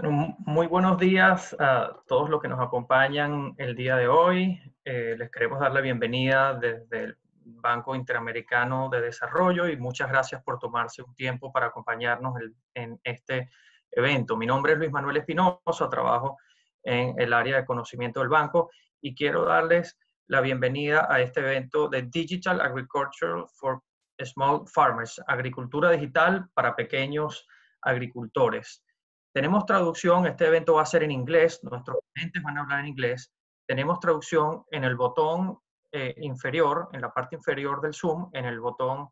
muy buenos días a todos los que nos acompañan el día de hoy. Eh, les queremos dar la bienvenida desde el Banco Interamericano de Desarrollo y muchas gracias por tomarse un tiempo para acompañarnos en este evento. Mi nombre es Luis Manuel Espinosa, trabajo en el área de conocimiento del banco y quiero darles la bienvenida a este evento de Digital Agriculture for Small Farmers, agricultura digital para pequeños agricultores. Tenemos traducción, este evento va a ser en inglés, nuestros clientes van a hablar en inglés. Tenemos traducción en el botón eh, inferior, en la parte inferior del Zoom, en el botón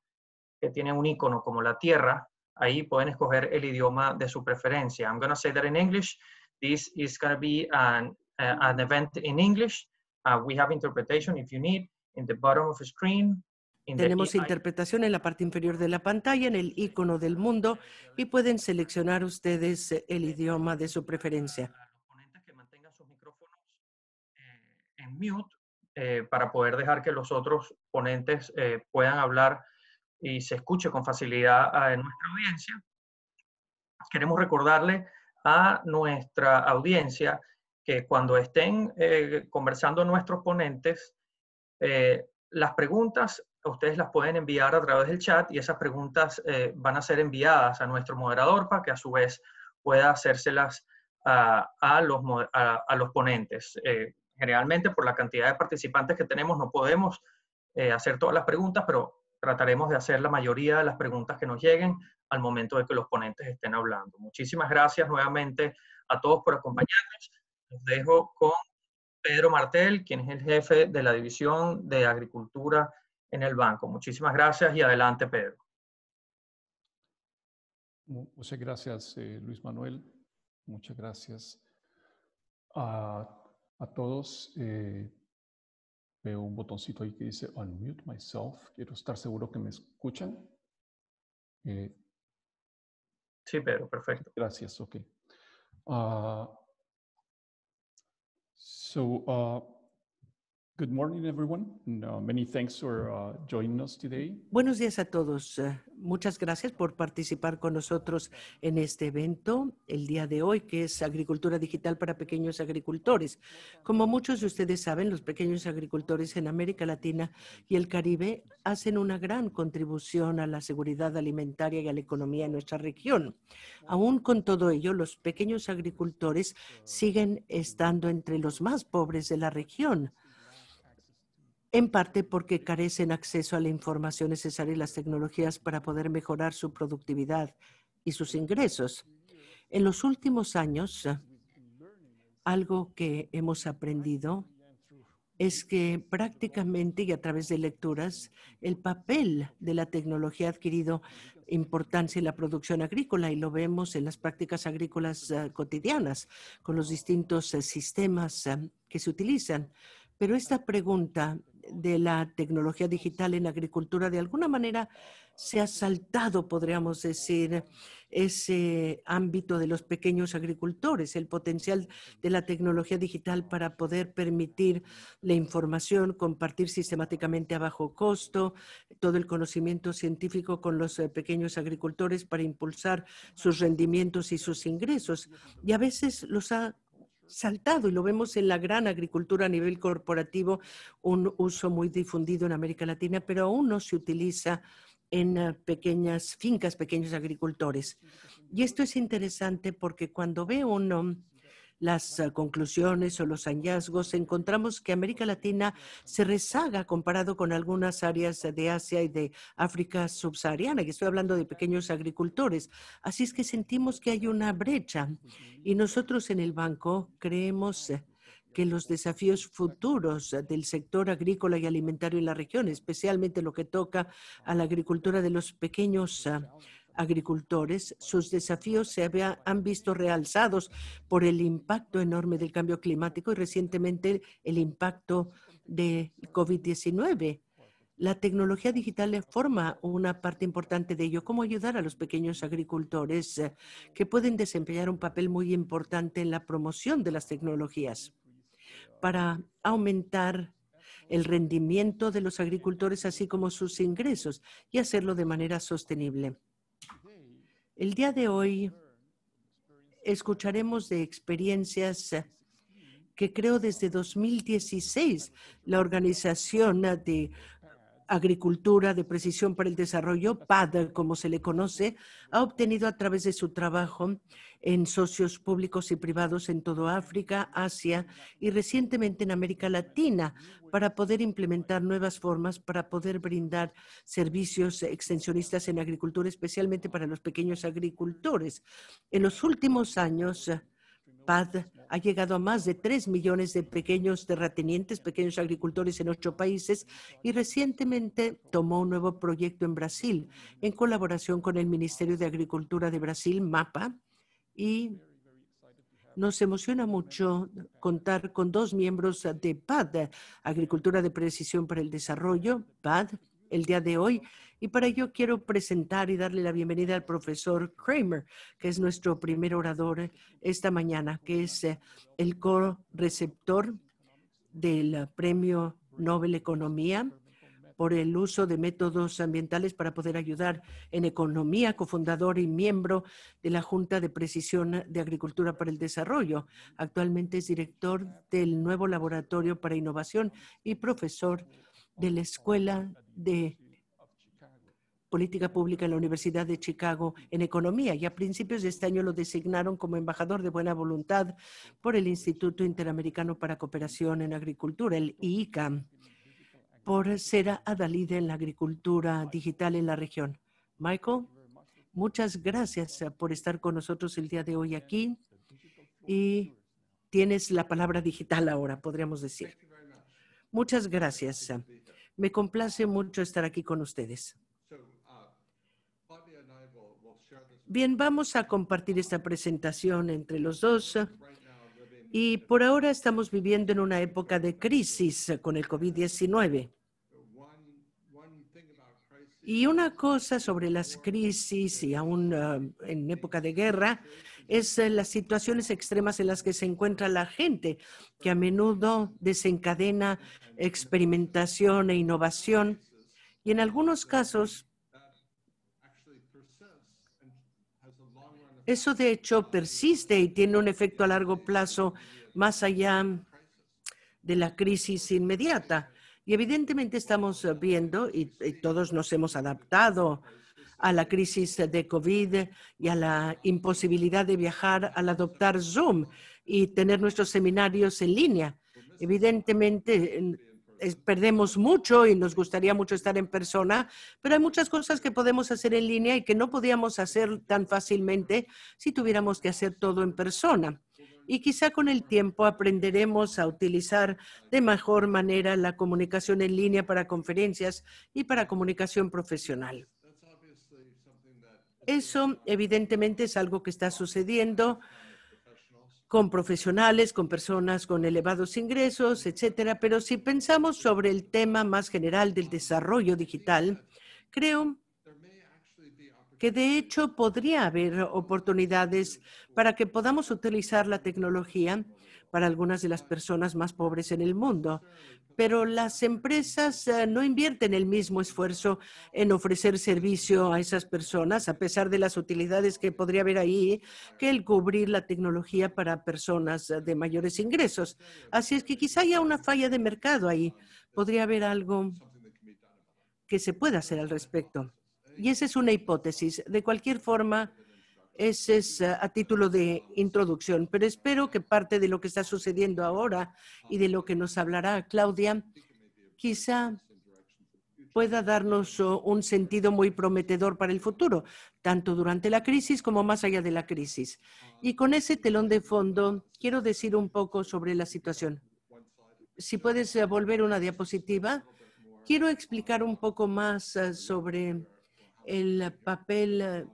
que tiene un icono como la tierra, ahí pueden escoger el idioma de su preferencia. I'm going to say that in English. This is going to be an, eh, an event in English. Uh, we have interpretation if you need. In the bottom of the screen, tenemos interpretación en la parte inferior de la pantalla, en el icono del mundo, y pueden seleccionar ustedes eh, el idioma de su preferencia. que mantengan sus micrófonos eh, en mute eh, para poder dejar que los otros ponentes eh, puedan hablar y se escuche con facilidad a nuestra audiencia. Queremos recordarle a nuestra audiencia que cuando estén eh, conversando nuestros ponentes, eh, las preguntas ustedes las pueden enviar a través del chat y esas preguntas eh, van a ser enviadas a nuestro moderador para que a su vez pueda hacérselas a, los, a, los, ponentes. Eh, generalmente por la cantidad de participantes que tenemos no podemos eh, hacer todas las preguntas, pero trataremos de hacer la mayoría de las preguntas que nos lleguen al momento de que los ponentes estén hablando. Muchísimas gracias nuevamente a todos por acompañarnos. Los dejo con Pedro Martel, quien es el jefe de la División de Agricultura en el banco. Muchísimas gracias y adelante, Pedro. Muchas gracias, eh, Luis Manuel. Muchas gracias a, a todos. Eh, veo un botoncito ahí que dice unmute myself. Quiero estar seguro que me escuchan. Eh, sí, Pedro, perfecto. Gracias, ok. Ah, so, ah, Good morning, everyone. Uh, Buenos días a todos. Eh, muchas gracias por participar con nosotros en este evento el día de hoy, que es Agricultura Digital para Pequeños Agricultores. Como muchos de ustedes saben, los pequeños agricultores en América Latina y el Caribe hacen una gran contribución a la seguridad alimentaria y a la economía de nuestra región. Aún con todo ello, los pequeños agricultores siguen estando entre los más pobres de la región en parte porque carecen acceso a la información necesaria y las tecnologías para poder mejorar su productividad y sus ingresos. En los últimos años, algo que hemos aprendido es que prácticamente y a través de lecturas, el papel de la tecnología ha adquirido importancia en la producción agrícola y lo vemos en las prácticas agrícolas eh, cotidianas con los distintos eh, sistemas eh, que se utilizan. Pero esta pregunta de la tecnología digital en agricultura de alguna manera se ha saltado, podríamos decir, ese ámbito de los pequeños agricultores, el potencial de la tecnología digital para poder permitir la información, compartir sistemáticamente a bajo costo, todo el conocimiento científico con los eh, pequeños agricultores para impulsar sus rendimientos y sus ingresos. Y a veces los ha saltado y lo vemos en la gran agricultura a nivel corporativo, un uso muy difundido en América Latina, pero aún no se utiliza en eh, pequeñas fincas, pequeños agricultores. Y esto es interesante porque cuando ve uno um, las eh, conclusiones o los hallazgos, encontramos que América Latina se rezaga comparado con algunas áreas de Asia y de África subsahariana, que estoy hablando de pequeños agricultores. Así es que sentimos que hay una brecha y nosotros en el banco creemos eh, que los desafíos futuros del sector agrícola y alimentario en la región, especialmente lo que toca a la agricultura de los pequeños eh, agricultores, sus desafíos se han visto realzados por el impacto enorme del cambio climático y recientemente el impacto de COVID-19. La tecnología digital forma una parte importante de ello, cómo ayudar a los pequeños agricultores eh, que pueden desempeñar un papel muy importante en la promoción de las tecnologías para aumentar el rendimiento de los agricultores, así como sus ingresos, y hacerlo de manera sostenible. El día de hoy escucharemos de experiencias que creo desde 2016 la organización de agricultura de precisión para el desarrollo, PAD, como se le conoce, ha obtenido a través de su trabajo en socios públicos y privados en todo África, Asia y recientemente en América Latina para poder implementar nuevas formas para poder brindar servicios extensionistas en agricultura, especialmente para los pequeños agricultores. En los últimos años, PAD ha llegado a más de 3 millones de pequeños terratenientes, pequeños agricultores en ocho países y recientemente tomó un nuevo proyecto en Brasil en colaboración con el Ministerio de Agricultura de Brasil, MAPA, y nos emociona mucho contar con dos miembros de PAD, Agricultura de Precisión para el Desarrollo, PAD, el día de hoy y para ello quiero presentar y darle la bienvenida al profesor Kramer, que es nuestro primer orador esta mañana, que es eh, el co-receptor del Premio Nobel Economía por el uso de métodos ambientales para poder ayudar en economía, cofundador y miembro de la Junta de Precisión de Agricultura para el Desarrollo. Actualmente es director del nuevo Laboratorio para Innovación y profesor de la Escuela de política pública en la Universidad de Chicago en economía y a principios de este año lo designaron como embajador de buena voluntad por el Instituto Interamericano para Cooperación en Agricultura, el IICAM, por ser adalide en la agricultura digital en la región. Michael, muchas gracias por estar con nosotros el día de hoy aquí y tienes la palabra digital ahora, podríamos decir. Muchas gracias. Me complace mucho estar aquí con ustedes. Bien, vamos a compartir esta presentación entre los dos. Y por ahora estamos viviendo en una época de crisis con el COVID-19. Y una cosa sobre las crisis y aún eh, en época de guerra es eh, las situaciones extremas en las que se encuentra la gente, que a menudo desencadena experimentación e innovación. Y en algunos casos Eso de hecho persiste y tiene un efecto a largo plazo más allá de la crisis inmediata. Y evidentemente estamos viendo, y, todos nos hemos adaptado a la crisis de COVID y a la imposibilidad de viajar al adoptar Zoom y tener nuestros seminarios en línea. Evidentemente, perdemos mucho y nos gustaría mucho estar en persona, pero hay muchas cosas que podemos hacer en línea y que no podíamos hacer tan fácilmente si tuviéramos que hacer todo en persona. Y quizá con el tiempo aprenderemos a utilizar de mejor manera la comunicación en línea para conferencias y para comunicación profesional. Eso evidentemente es algo que está sucediendo con profesionales, con personas con elevados ingresos, etcétera. Pero si pensamos sobre el tema más general del desarrollo digital, creo que de hecho podría haber oportunidades para que podamos utilizar la tecnología para algunas de las personas más pobres en el mundo. Pero las empresas eh, no invierten el mismo esfuerzo en ofrecer servicio a esas personas, a pesar de las utilidades que podría haber ahí, que el cubrir la tecnología para personas eh, de mayores ingresos. Así es que quizá haya una falla de mercado ahí. Podría haber algo que se pueda hacer al respecto. Y esa es una hipótesis. De cualquier forma, ese es eh, a título de introducción, pero espero que parte de lo que está sucediendo ahora y de lo que nos hablará Claudia, quizá pueda darnos eh, un sentido muy prometedor para el futuro, tanto durante la crisis como más allá de la crisis. Y con ese telón de fondo, quiero decir un poco sobre la situación. Si puedes eh, volver una diapositiva, quiero explicar un poco más sobre el papel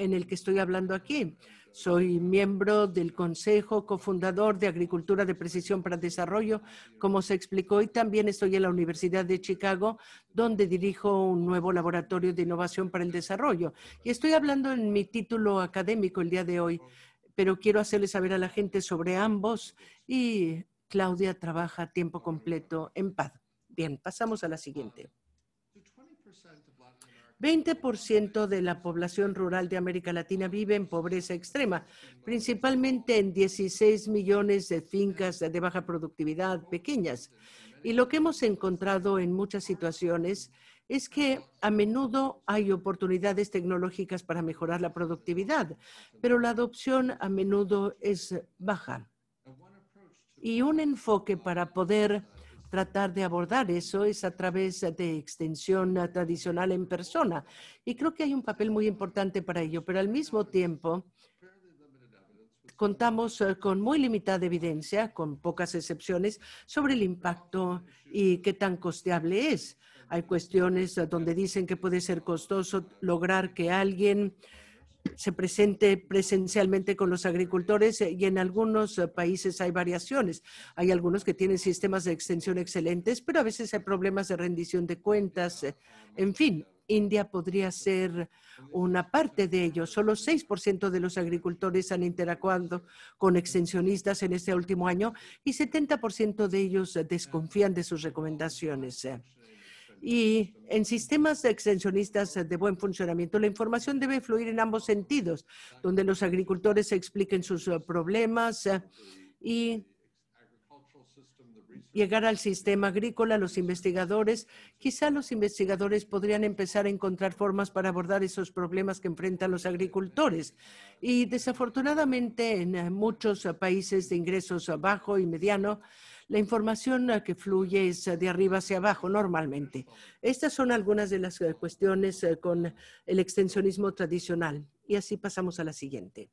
en el que estoy hablando aquí. Soy miembro del Consejo Cofundador de Agricultura de Precisión para Desarrollo, como se explicó, y también estoy en la Universidad de Chicago, donde dirijo un nuevo laboratorio de innovación para el desarrollo. Y estoy hablando en mi título académico el día de hoy, pero quiero hacerle saber a la gente sobre ambos y Claudia trabaja a tiempo completo en paz. Bien, pasamos a la siguiente. 20% de la población rural de América Latina vive en pobreza extrema, principalmente en 16 millones de fincas de baja productividad pequeñas. Y lo que hemos encontrado en muchas situaciones es que a menudo hay oportunidades tecnológicas para mejorar la productividad, pero la adopción a menudo es baja. Y un enfoque para poder tratar de abordar eso es a través de extensión eh, tradicional en persona. Y creo que hay un papel muy importante para ello, pero al mismo tiempo contamos eh, con muy limitada evidencia, con pocas excepciones, sobre el impacto y qué tan costeable es. Hay cuestiones eh, donde dicen que puede ser costoso lograr que alguien se presente presencialmente con los agricultores eh, y en algunos eh, países hay variaciones. Hay algunos que tienen sistemas de extensión excelentes, pero a veces hay problemas de rendición de cuentas. Eh, en fin, India podría ser una parte de ello. Solo 6% de los agricultores han interactuado con extensionistas en este último año y 70% de ellos desconfían de sus recomendaciones. Y en sistemas extensionistas de buen funcionamiento, la información debe fluir en ambos sentidos, donde los agricultores expliquen sus eh, problemas eh, y llegar al sistema agrícola, los investigadores, quizá los investigadores podrían empezar a encontrar formas para abordar esos problemas que enfrentan los agricultores. Y desafortunadamente en eh, muchos países de ingresos bajo y mediano, la información eh, que fluye es eh, de arriba hacia abajo normalmente. Estas son algunas de las eh, cuestiones con el extensionismo tradicional. Y así pasamos a la siguiente.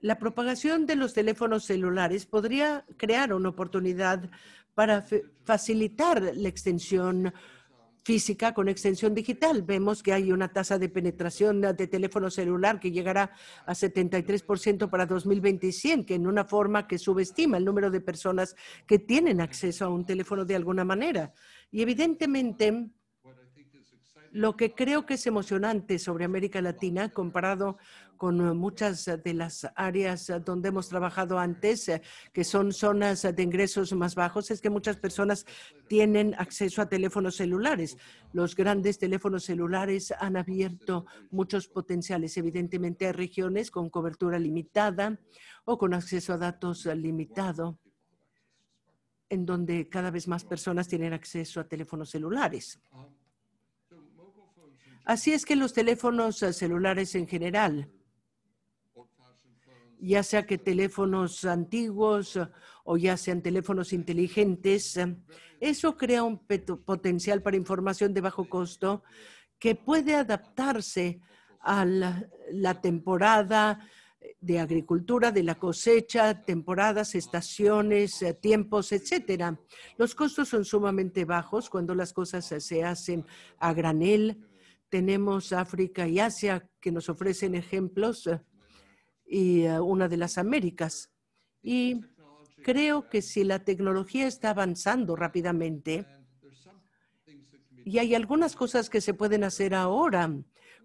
La propagación de los teléfonos celulares podría crear una oportunidad para facilitar la extensión física con extensión digital. Vemos que hay una tasa de penetración de teléfono celular que llegará a 73% para 2027, que en una forma que subestima el número de personas que tienen acceso a un teléfono de alguna manera. Y evidentemente, lo que creo que es emocionante sobre América Latina comparado con eh, muchas de las áreas donde hemos trabajado antes, eh, que son zonas de ingresos más bajos, es que muchas personas tienen acceso a teléfonos celulares. Los grandes teléfonos celulares han abierto muchos potenciales, evidentemente, a regiones con cobertura limitada o con acceso a datos limitado en donde cada vez más personas tienen acceso a teléfonos celulares. Así es que los teléfonos eh, celulares en general, ya sea que teléfonos antiguos eh, o ya sean teléfonos inteligentes, eh, eso crea un potencial para información de bajo costo que puede adaptarse a la, temporada de agricultura, de la cosecha, temporadas, estaciones, tiempos, etcétera. Los costos son sumamente bajos cuando las cosas se hacen a granel tenemos África y Asia que nos ofrecen ejemplos eh, y eh, una de las Américas. Y creo que si la tecnología está avanzando rápidamente y hay algunas cosas que se pueden hacer ahora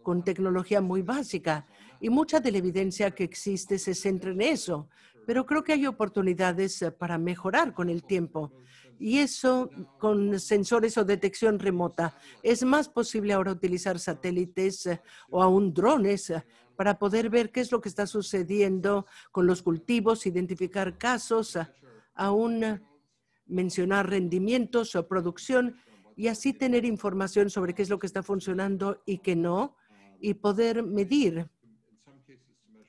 con tecnología muy básica y mucha de la evidencia que existe se centra en eso, pero creo que hay oportunidades eh, para mejorar con el tiempo y eso con sensores o detección remota. Es más posible ahora utilizar satélites eh, o aún drones eh, para poder ver qué es lo que está sucediendo con los cultivos, identificar casos, eh, aún mencionar rendimientos o producción y así tener información sobre qué es lo que está funcionando y qué no y poder medir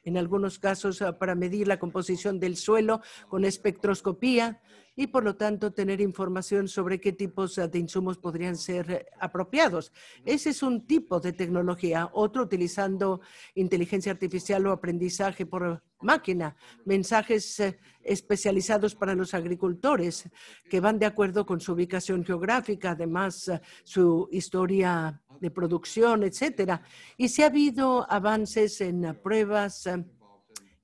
en algunos casos para medir la composición del suelo con espectroscopía y por lo tanto tener información sobre qué tipos de insumos podrían ser apropiados. Ese es un tipo de tecnología. Otro utilizando inteligencia artificial o aprendizaje por máquina, mensajes eh, especializados para los agricultores que van de acuerdo con su ubicación geográfica, además eh, su historia de producción, etcétera. Y si ha habido avances en pruebas eh,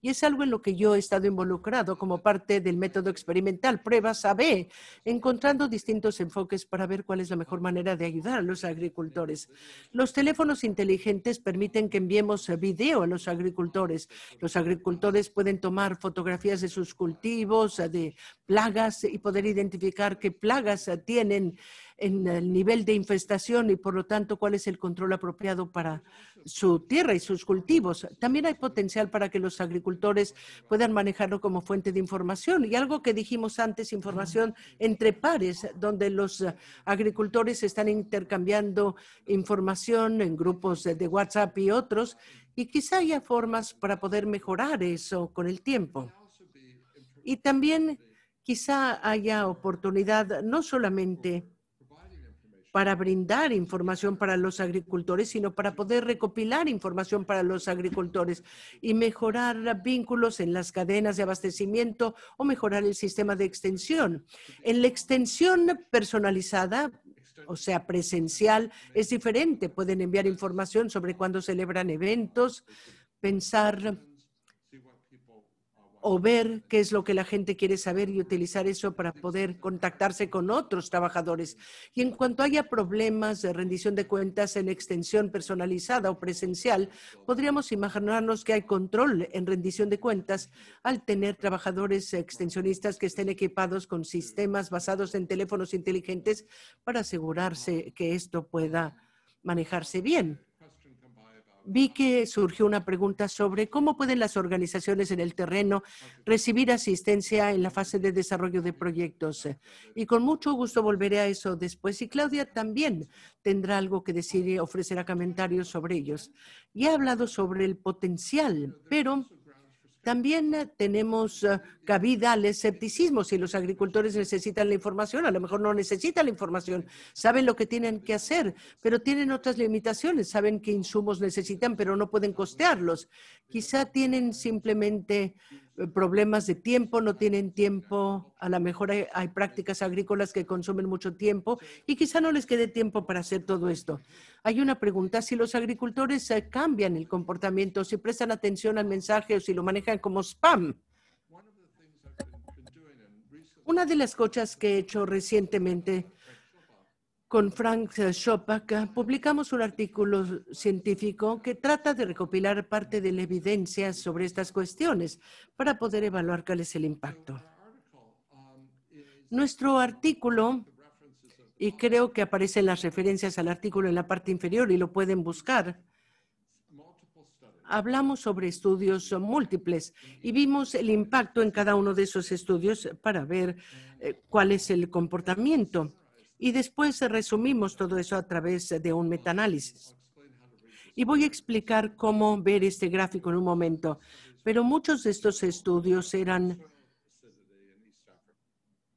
y es algo en lo que yo he estado involucrado como parte del método experimental Pruebas B, encontrando distintos enfoques para ver cuál es la mejor manera de ayudar a los agricultores. Los teléfonos inteligentes permiten que enviemos video a los agricultores. Los agricultores pueden tomar fotografías de sus cultivos, de plagas y poder identificar qué plagas tienen en el nivel de infestación y por lo tanto cuál es el control apropiado para su tierra y sus cultivos. También hay potencial para que los agricultores puedan manejarlo como fuente de información y algo que dijimos antes, información entre pares, donde los agricultores están intercambiando información en grupos de WhatsApp y otros y quizá haya formas para poder mejorar eso con el tiempo. Y también quizá haya oportunidad no solamente para brindar información para los agricultores, sino para poder recopilar información para los agricultores y mejorar vínculos en las cadenas de abastecimiento o mejorar el sistema de extensión. En la extensión personalizada, o sea, presencial, es diferente. Pueden enviar información sobre cuándo celebran eventos, pensar o ver qué es lo que la gente quiere saber y utilizar eso para poder contactarse con otros trabajadores. Y en cuanto haya problemas de rendición de cuentas en extensión personalizada o presencial, podríamos imaginarnos que hay control en rendición de cuentas al tener trabajadores extensionistas que estén equipados con sistemas basados en teléfonos inteligentes para asegurarse que esto pueda manejarse bien vi que surgió una pregunta sobre cómo pueden las organizaciones en el terreno recibir asistencia en la fase de desarrollo de proyectos. Y con mucho gusto volveré a eso después. Y Claudia también tendrá algo que decir y ofrecerá comentarios sobre ellos. Ya he hablado sobre el potencial, pero también eh, tenemos eh, cabida al escepticismo. Si los agricultores necesitan la información, a lo mejor no necesitan la información, saben lo que tienen que hacer, pero tienen otras limitaciones, saben qué insumos necesitan, pero no pueden costearlos. Quizá tienen simplemente problemas de tiempo, no tienen tiempo, a lo mejor hay, prácticas agrícolas que consumen mucho tiempo y quizá no les quede tiempo para hacer todo esto. Hay una pregunta, si los agricultores eh, cambian el comportamiento, si prestan atención al mensaje o si lo manejan como spam. Una de las cosas que he hecho recientemente con Frank Schopak, publicamos un artículo científico que trata de recopilar parte de la evidencia sobre estas cuestiones para poder evaluar cuál es el impacto. Nuestro artículo, y creo que aparecen las referencias al artículo en la parte inferior y lo pueden buscar, hablamos sobre estudios múltiples y vimos el impacto en cada uno de esos estudios para ver eh, cuál es el comportamiento. Y después resumimos todo eso a través de un metaanálisis. Y voy a explicar cómo ver este gráfico en un momento. Pero muchos de estos estudios eran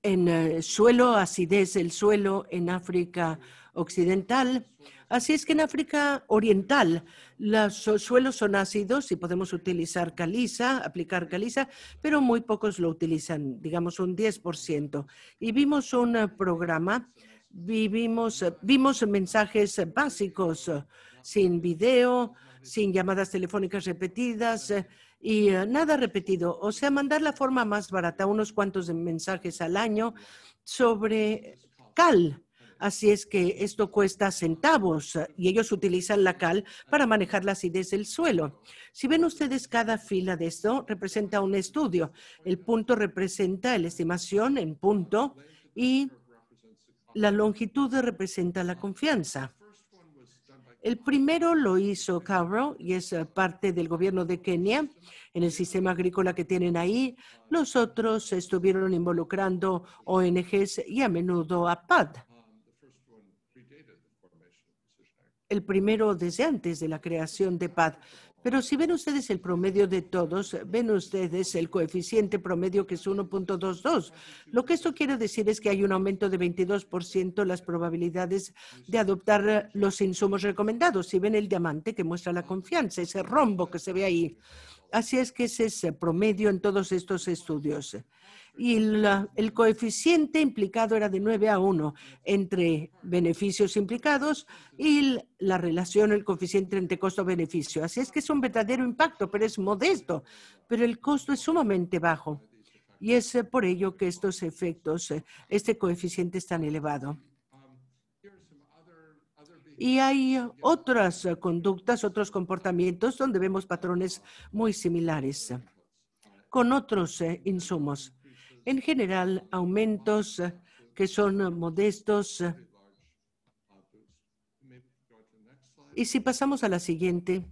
en eh, suelo, acidez del suelo en África Occidental. Así es que en África Oriental los suelos son ácidos y podemos utilizar caliza, aplicar caliza, pero muy pocos lo utilizan, digamos un 10%. Y vimos un eh, programa vivimos, eh, vimos mensajes eh, básicos, eh, sin video, sin llamadas telefónicas repetidas y nada repetido. O sea, mandar la forma más barata, unos cuantos mensajes al año sobre cal. Así es que esto cuesta centavos y ellos utilizan la cal para manejar la acidez del suelo. Si ven ustedes cada fila de esto, representa un estudio. El punto representa la estimación en punto y la longitud representa la confianza. El primero lo hizo Cabro y es eh, parte del gobierno de Kenia en el sistema agrícola que tienen ahí. Los otros estuvieron involucrando ONGs y a menudo a PAD. El primero desde antes de la creación de PAD. Pero si ven ustedes el promedio de todos, ven ustedes el coeficiente promedio que es 1.22. Lo que esto quiere decir es que hay un aumento de 22% las probabilidades de adoptar los insumos recomendados. Si ven el diamante que muestra la confianza, ese rombo que se ve ahí, Así es que ese es el promedio en todos estos estudios. Y el coeficiente implicado era de 9 a 1 entre beneficios implicados y la relación, el coeficiente entre costo-beneficio. Así es que es un verdadero impacto, pero es modesto. Pero el costo es sumamente bajo. Y es eh, por ello que estos efectos, eh, este coeficiente es tan elevado. Y hay otras conductas, otros comportamientos donde vemos patrones muy similares con otros eh, insumos. En general, aumentos que son modestos. Y si pasamos a la siguiente.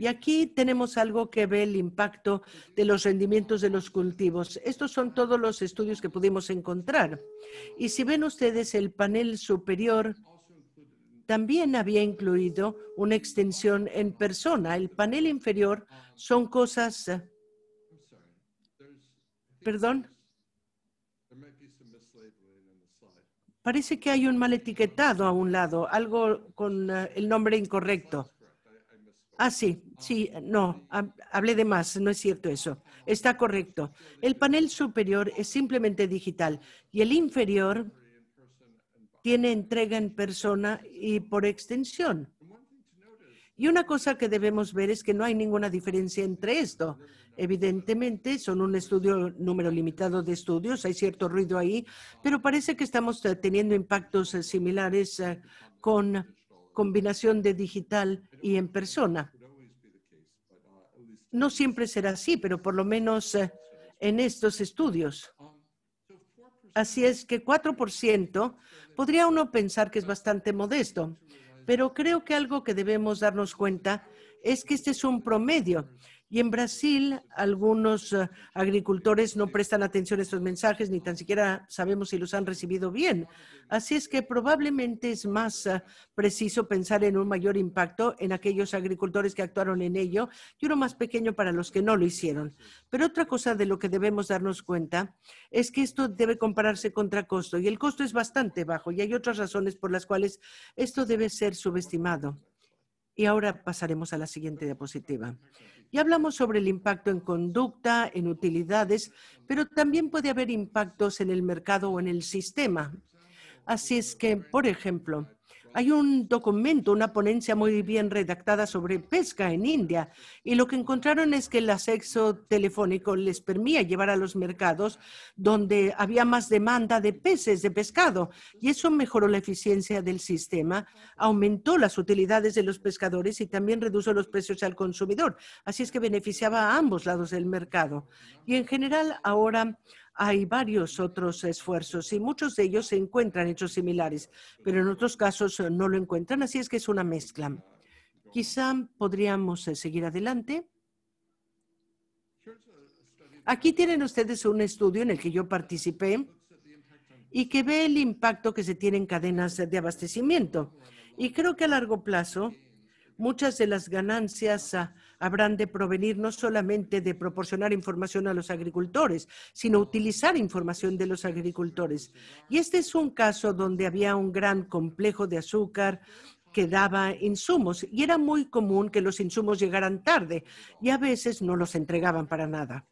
Y aquí tenemos algo que ve el impacto de los rendimientos de los cultivos. Estos son todos los estudios que pudimos encontrar. Y si ven ustedes el panel superior, también había incluido una extensión en persona. El panel inferior son cosas... Perdón. Parece que hay un mal etiquetado a un lado, algo con eh, el nombre incorrecto. Ah, sí, sí, no, hablé de más, no es cierto eso. Está correcto. El panel superior es simplemente digital y el inferior tiene entrega en persona y por extensión. Y una cosa que debemos ver es que no hay ninguna diferencia entre esto. Evidentemente, son un estudio, número limitado de estudios, hay cierto ruido ahí, pero parece que estamos eh, teniendo impactos eh, similares eh, con combinación de digital y en persona. No siempre será así, pero por lo menos eh, en estos estudios. Así es que 4% podría uno pensar que es bastante modesto, pero creo que algo que debemos darnos cuenta es que este es un promedio y en Brasil, algunos eh, agricultores no prestan atención a estos mensajes, ni tan siquiera sabemos si los han recibido bien. Así es que probablemente es más eh, preciso pensar en un mayor impacto en aquellos agricultores que actuaron en ello y uno más pequeño para los que no lo hicieron. Pero otra cosa de lo que debemos darnos cuenta es que esto debe compararse contra costo y el costo es bastante bajo y hay otras razones por las cuales esto debe ser subestimado. Y ahora pasaremos a la siguiente diapositiva. Ya hablamos sobre el impacto en conducta, en utilidades, pero también puede haber impactos en el mercado o en el sistema. Así es que, por ejemplo, hay un documento, una ponencia muy bien redactada sobre pesca en India y lo que encontraron es que el acceso telefónico les permitía llevar a los mercados donde había más demanda de peces, de pescado, y eso mejoró la eficiencia del sistema, aumentó las utilidades de los pescadores y también redujo los precios al consumidor. Así es que beneficiaba a ambos lados del mercado. Y en general ahora hay varios otros esfuerzos y muchos de ellos se encuentran hechos similares, pero en otros casos eh, no lo encuentran, así es que es una mezcla. Quizá podríamos eh, seguir adelante. Aquí tienen ustedes un estudio en el que yo participé y que ve el impacto que se tiene en cadenas de abastecimiento. Y creo que a largo plazo, muchas de las ganancias ah, habrán de provenir no solamente de proporcionar información a los agricultores, sino utilizar información de los agricultores. Y este es un caso donde había un gran complejo de azúcar que daba insumos y era muy común que los insumos llegaran tarde y a veces no los entregaban para nada.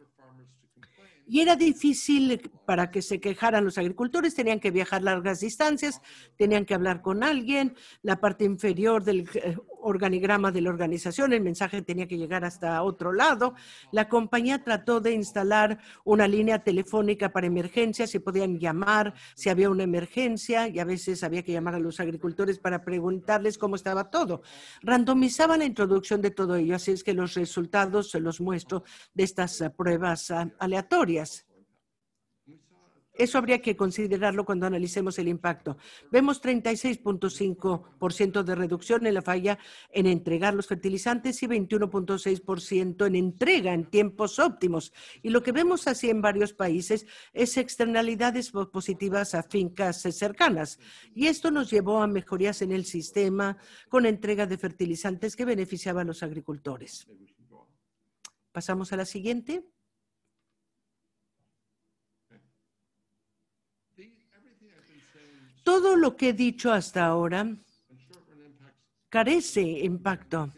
Y era difícil para que se quejaran los agricultores, tenían que viajar largas distancias, tenían que hablar con alguien, la parte inferior del eh, organigrama de la organización, el mensaje tenía que llegar hasta otro lado. La compañía trató de instalar una línea telefónica para emergencias, si podían llamar si había una emergencia y a veces había que llamar a los agricultores para preguntarles cómo estaba todo. Randomizaban la introducción de todo ello, así es que los resultados se los muestro de estas eh, pruebas eh, aleatorias. Eso habría que considerarlo cuando analicemos el impacto. Vemos 36.5% de reducción en la falla en entregar los fertilizantes y 21.6% en entrega en tiempos óptimos. Y lo que vemos así en varios países es externalidades positivas a fincas eh, cercanas. Y esto nos llevó a mejorías en el sistema con entrega de fertilizantes que beneficiaba a los agricultores. Pasamos a la siguiente. Todo lo que he dicho hasta ahora carece impacto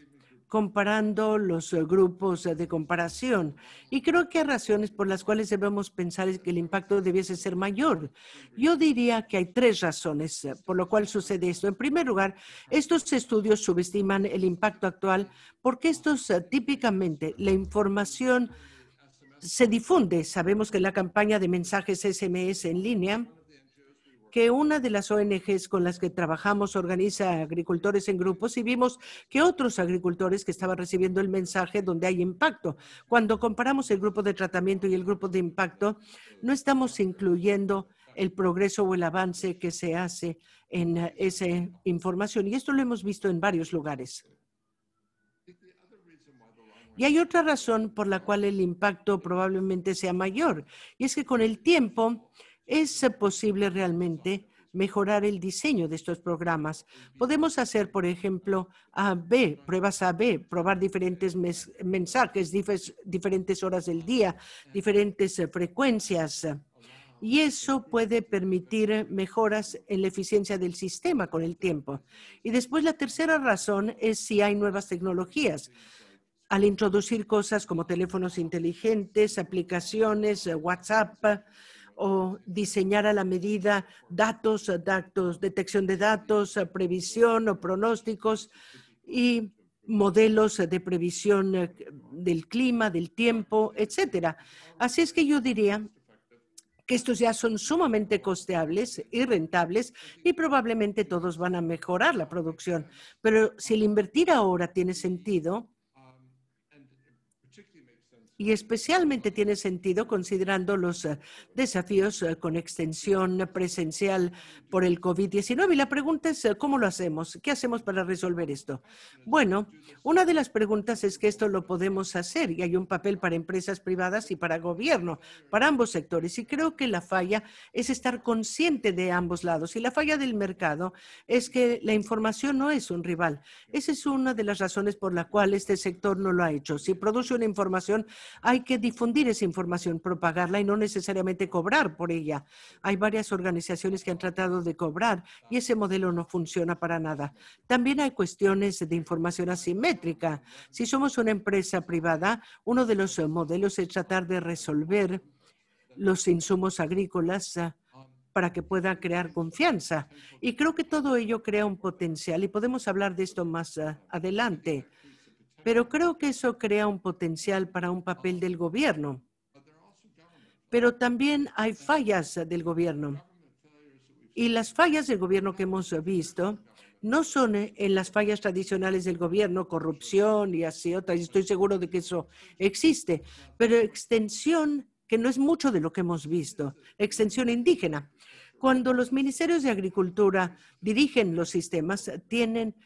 comparando los grupos de comparación. Y creo que hay razones por las cuales debemos pensar que el impacto debiese ser mayor. Yo diría que hay tres razones eh, por lo cual sucede esto. En primer lugar, estos estudios subestiman el impacto actual porque estos eh, típicamente la información se difunde. Sabemos que la campaña de mensajes SMS en línea que una de las ONGs con las que trabajamos organiza agricultores en grupos y vimos que otros agricultores que estaban recibiendo el mensaje donde hay impacto. Cuando comparamos el grupo de tratamiento y el grupo de impacto, no estamos incluyendo el progreso o el avance que se hace en esa información. Y esto lo hemos visto en varios lugares. Y hay otra razón por la cual el impacto probablemente sea mayor, y es que con el tiempo es posible realmente mejorar el diseño de estos programas. Podemos hacer, por ejemplo, A-B, pruebas A-B, probar diferentes mensajes, diferentes horas del día, diferentes eh, frecuencias. Y eso puede permitir mejoras en la eficiencia del sistema con el tiempo. Y después la tercera razón es si hay nuevas tecnologías al introducir cosas como teléfonos inteligentes, aplicaciones, eh, WhatsApp, o diseñar a la medida datos, eh, datos, detección de datos, eh, previsión o pronósticos y modelos eh, de previsión del clima, del tiempo, etcétera. Así es que yo diría que estos ya son sumamente costeables y rentables y probablemente todos van a mejorar la producción. Pero si el invertir ahora tiene sentido, y especialmente tiene sentido considerando los eh, desafíos eh, con extensión presencial por el COVID-19. Y la pregunta es, eh, ¿cómo lo hacemos? ¿Qué hacemos para resolver esto? Bueno, una de las preguntas es que esto lo podemos hacer y hay un papel para empresas privadas y para gobierno, para ambos sectores. Y creo que la falla es estar consciente de ambos lados. Y la falla del mercado es que la información no es un rival. Esa es una de las razones por la cual este sector no lo ha hecho. Si produce una información hay que difundir esa información, propagarla y no necesariamente cobrar por ella. Hay varias organizaciones que han tratado de cobrar y ese modelo no funciona para nada. También hay cuestiones de información asimétrica. Si somos una empresa privada, uno de los eh, modelos es tratar de resolver los insumos agrícolas eh, para que pueda crear confianza. Y creo que todo ello crea un potencial y podemos hablar de esto más eh, adelante. Pero creo que eso crea un potencial para un papel del gobierno. Pero también hay fallas del gobierno. Y las fallas del gobierno que hemos visto no son en las fallas tradicionales del gobierno, corrupción y así otras. Estoy seguro de que eso existe, pero extensión que no es mucho de lo que hemos visto, extensión indígena. Cuando los ministerios de Agricultura dirigen los sistemas, tienen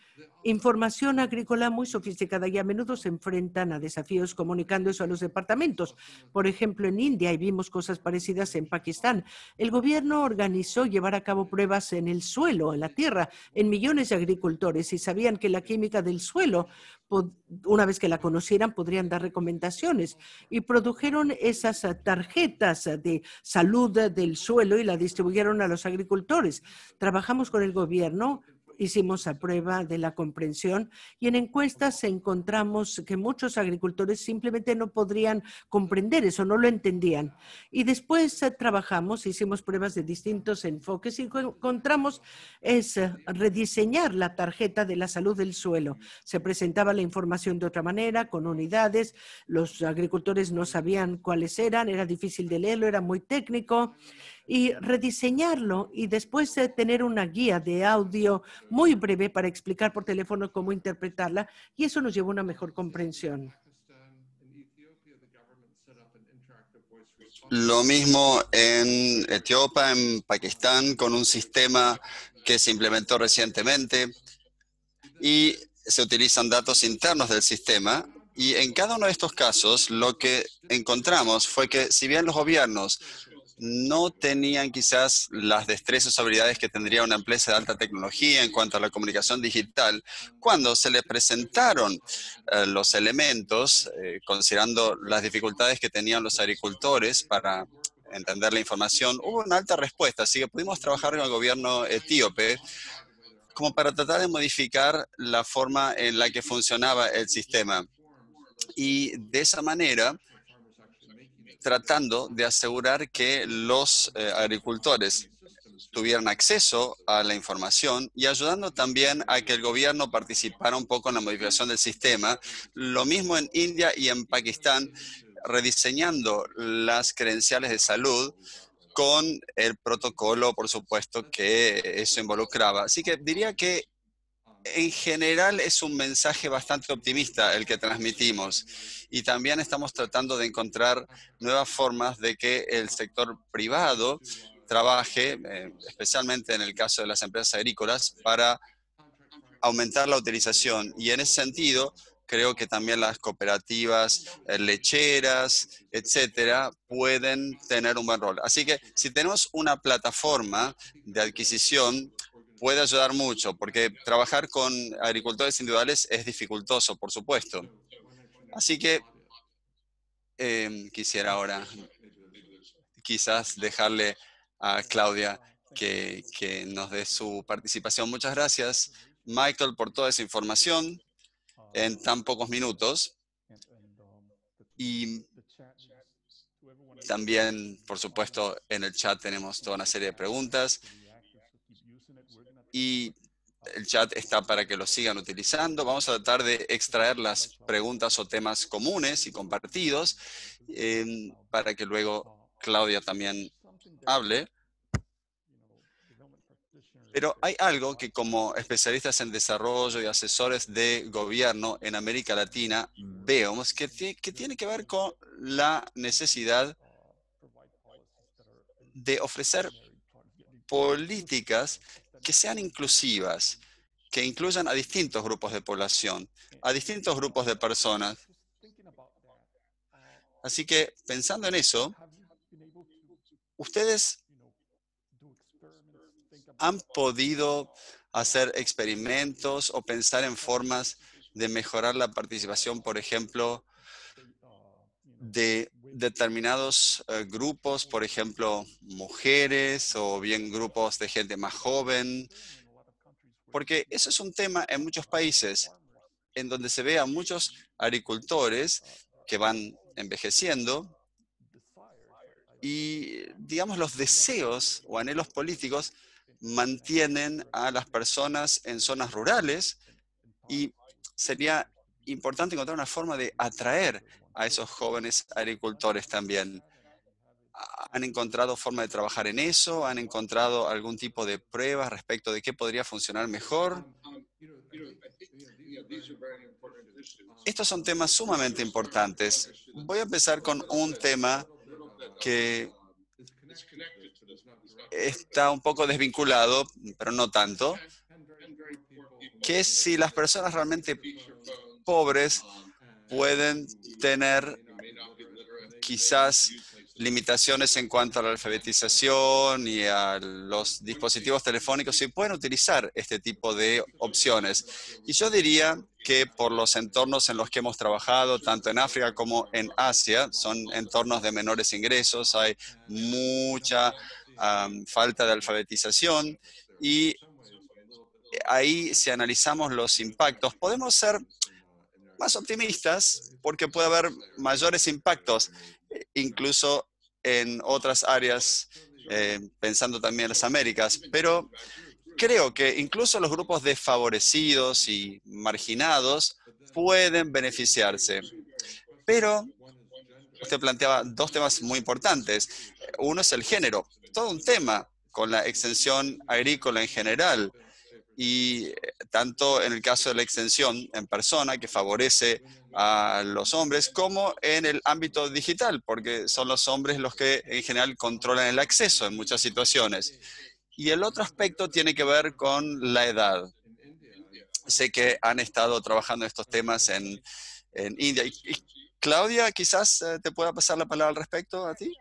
información agrícola muy sofisticada y a menudo se enfrentan a desafíos comunicando eso a los departamentos. Por ejemplo, en India y vimos cosas parecidas en Pakistán. El gobierno organizó llevar a cabo pruebas en el suelo, en la tierra, en millones de agricultores y sabían que la química del suelo, una vez que la conocieran, podrían dar recomendaciones y produjeron esas tarjetas de salud del suelo y la distribuyeron a los agricultores. Trabajamos con el gobierno hicimos a prueba de la comprensión y en encuestas encontramos que muchos agricultores simplemente no podrían comprender eso, no lo entendían. Y después eh, trabajamos, hicimos pruebas de distintos enfoques y encontramos es eh, rediseñar la tarjeta de la salud del suelo. Se presentaba la información de otra manera, con unidades, los agricultores no sabían cuáles eran, era difícil de leerlo, era muy técnico y rediseñarlo y después tener una guía de audio muy breve para explicar por teléfono cómo interpretarla y eso nos llevó a una mejor comprensión. Lo mismo en Etiopía, en Pakistán, con un sistema que se implementó recientemente y se utilizan datos internos del sistema. Y en cada uno de estos casos, lo que encontramos fue que si bien los gobiernos no tenían quizás las destrezas o habilidades que tendría una empresa de alta tecnología en cuanto a la comunicación digital, cuando se les presentaron eh, los elementos, eh, considerando las dificultades que tenían los agricultores para entender la información, hubo una alta respuesta, así que pudimos trabajar con el gobierno etíope como para tratar de modificar la forma en la que funcionaba el sistema. Y de esa manera, tratando de asegurar que los eh, agricultores tuvieran acceso a la información y ayudando también a que el gobierno participara un poco en la modificación del sistema. Lo mismo en India y en Pakistán, rediseñando las credenciales de salud con el protocolo, por supuesto, que eso involucraba. Así que diría que en general es un mensaje bastante optimista el que transmitimos y también estamos tratando de encontrar nuevas formas de que el sector privado trabaje, eh, especialmente en el caso de las empresas agrícolas, para aumentar la utilización. Y en ese sentido, creo que también las cooperativas eh, lecheras, etcétera, pueden tener un buen rol. Así que si tenemos una plataforma de adquisición puede ayudar mucho, porque trabajar con agricultores individuales es dificultoso, por supuesto. Así que em, quisiera ahora quizás dejarle a Claudia que, que nos dé su participación. Muchas gracias, Michael, por toda esa información en tan pocos minutos. Y también, por supuesto, en el chat tenemos toda una serie de preguntas y el chat está para que lo sigan utilizando. Vamos a tratar de extraer las preguntas o temas comunes y compartidos em, para que luego Claudia también hable. Pero hay algo que como especialistas en desarrollo y asesores de gobierno en América Latina vemos que, que tiene que ver con la necesidad de ofrecer políticas que sean inclusivas, que incluyan a distintos grupos de población, a distintos grupos de personas. Así que pensando en eso, ustedes han podido hacer experimentos o pensar en formas de mejorar la participación, por ejemplo, de determinados eh, grupos, por ejemplo, mujeres o bien grupos de gente más joven, porque eso es un tema en muchos países en donde se ve a muchos agricultores que van envejeciendo y, digamos, los deseos o anhelos políticos mantienen a las personas en zonas rurales y sería importante encontrar una forma de atraer a esos jóvenes agricultores también. ¿Han encontrado forma de trabajar en eso? ¿Han encontrado algún tipo de pruebas respecto de qué podría funcionar mejor? Estos son temas sumamente importantes. Voy a empezar con un tema que está un poco desvinculado, pero no tanto, que es si las personas realmente pobres pueden tener quizás limitaciones en cuanto a la alfabetización y a los dispositivos telefónicos y pueden utilizar este tipo de opciones. Y yo diría que por los entornos en los que hemos trabajado, tanto en África como en Asia, son entornos de menores ingresos, hay mucha falta de alfabetización y ahí si analizamos los impactos podemos ser más optimistas porque puede haber mayores impactos, e incluso en otras áreas, eh, pensando también en las Américas. Pero creo que incluso los grupos desfavorecidos y marginados pueden beneficiarse. Pero usted planteaba dos temas muy importantes. Uno es el género, todo un tema con la extensión agrícola en general y tanto en el caso de la extensión en persona, que favorece a los hombres, como en el ámbito digital, porque son los hombres los que en general controlan el acceso en muchas situaciones. Y el otro aspecto tiene que ver con la edad. Sé que han estado trabajando estos temas en, India. Claudia, quizás te pueda pasar la palabra al respecto a ti.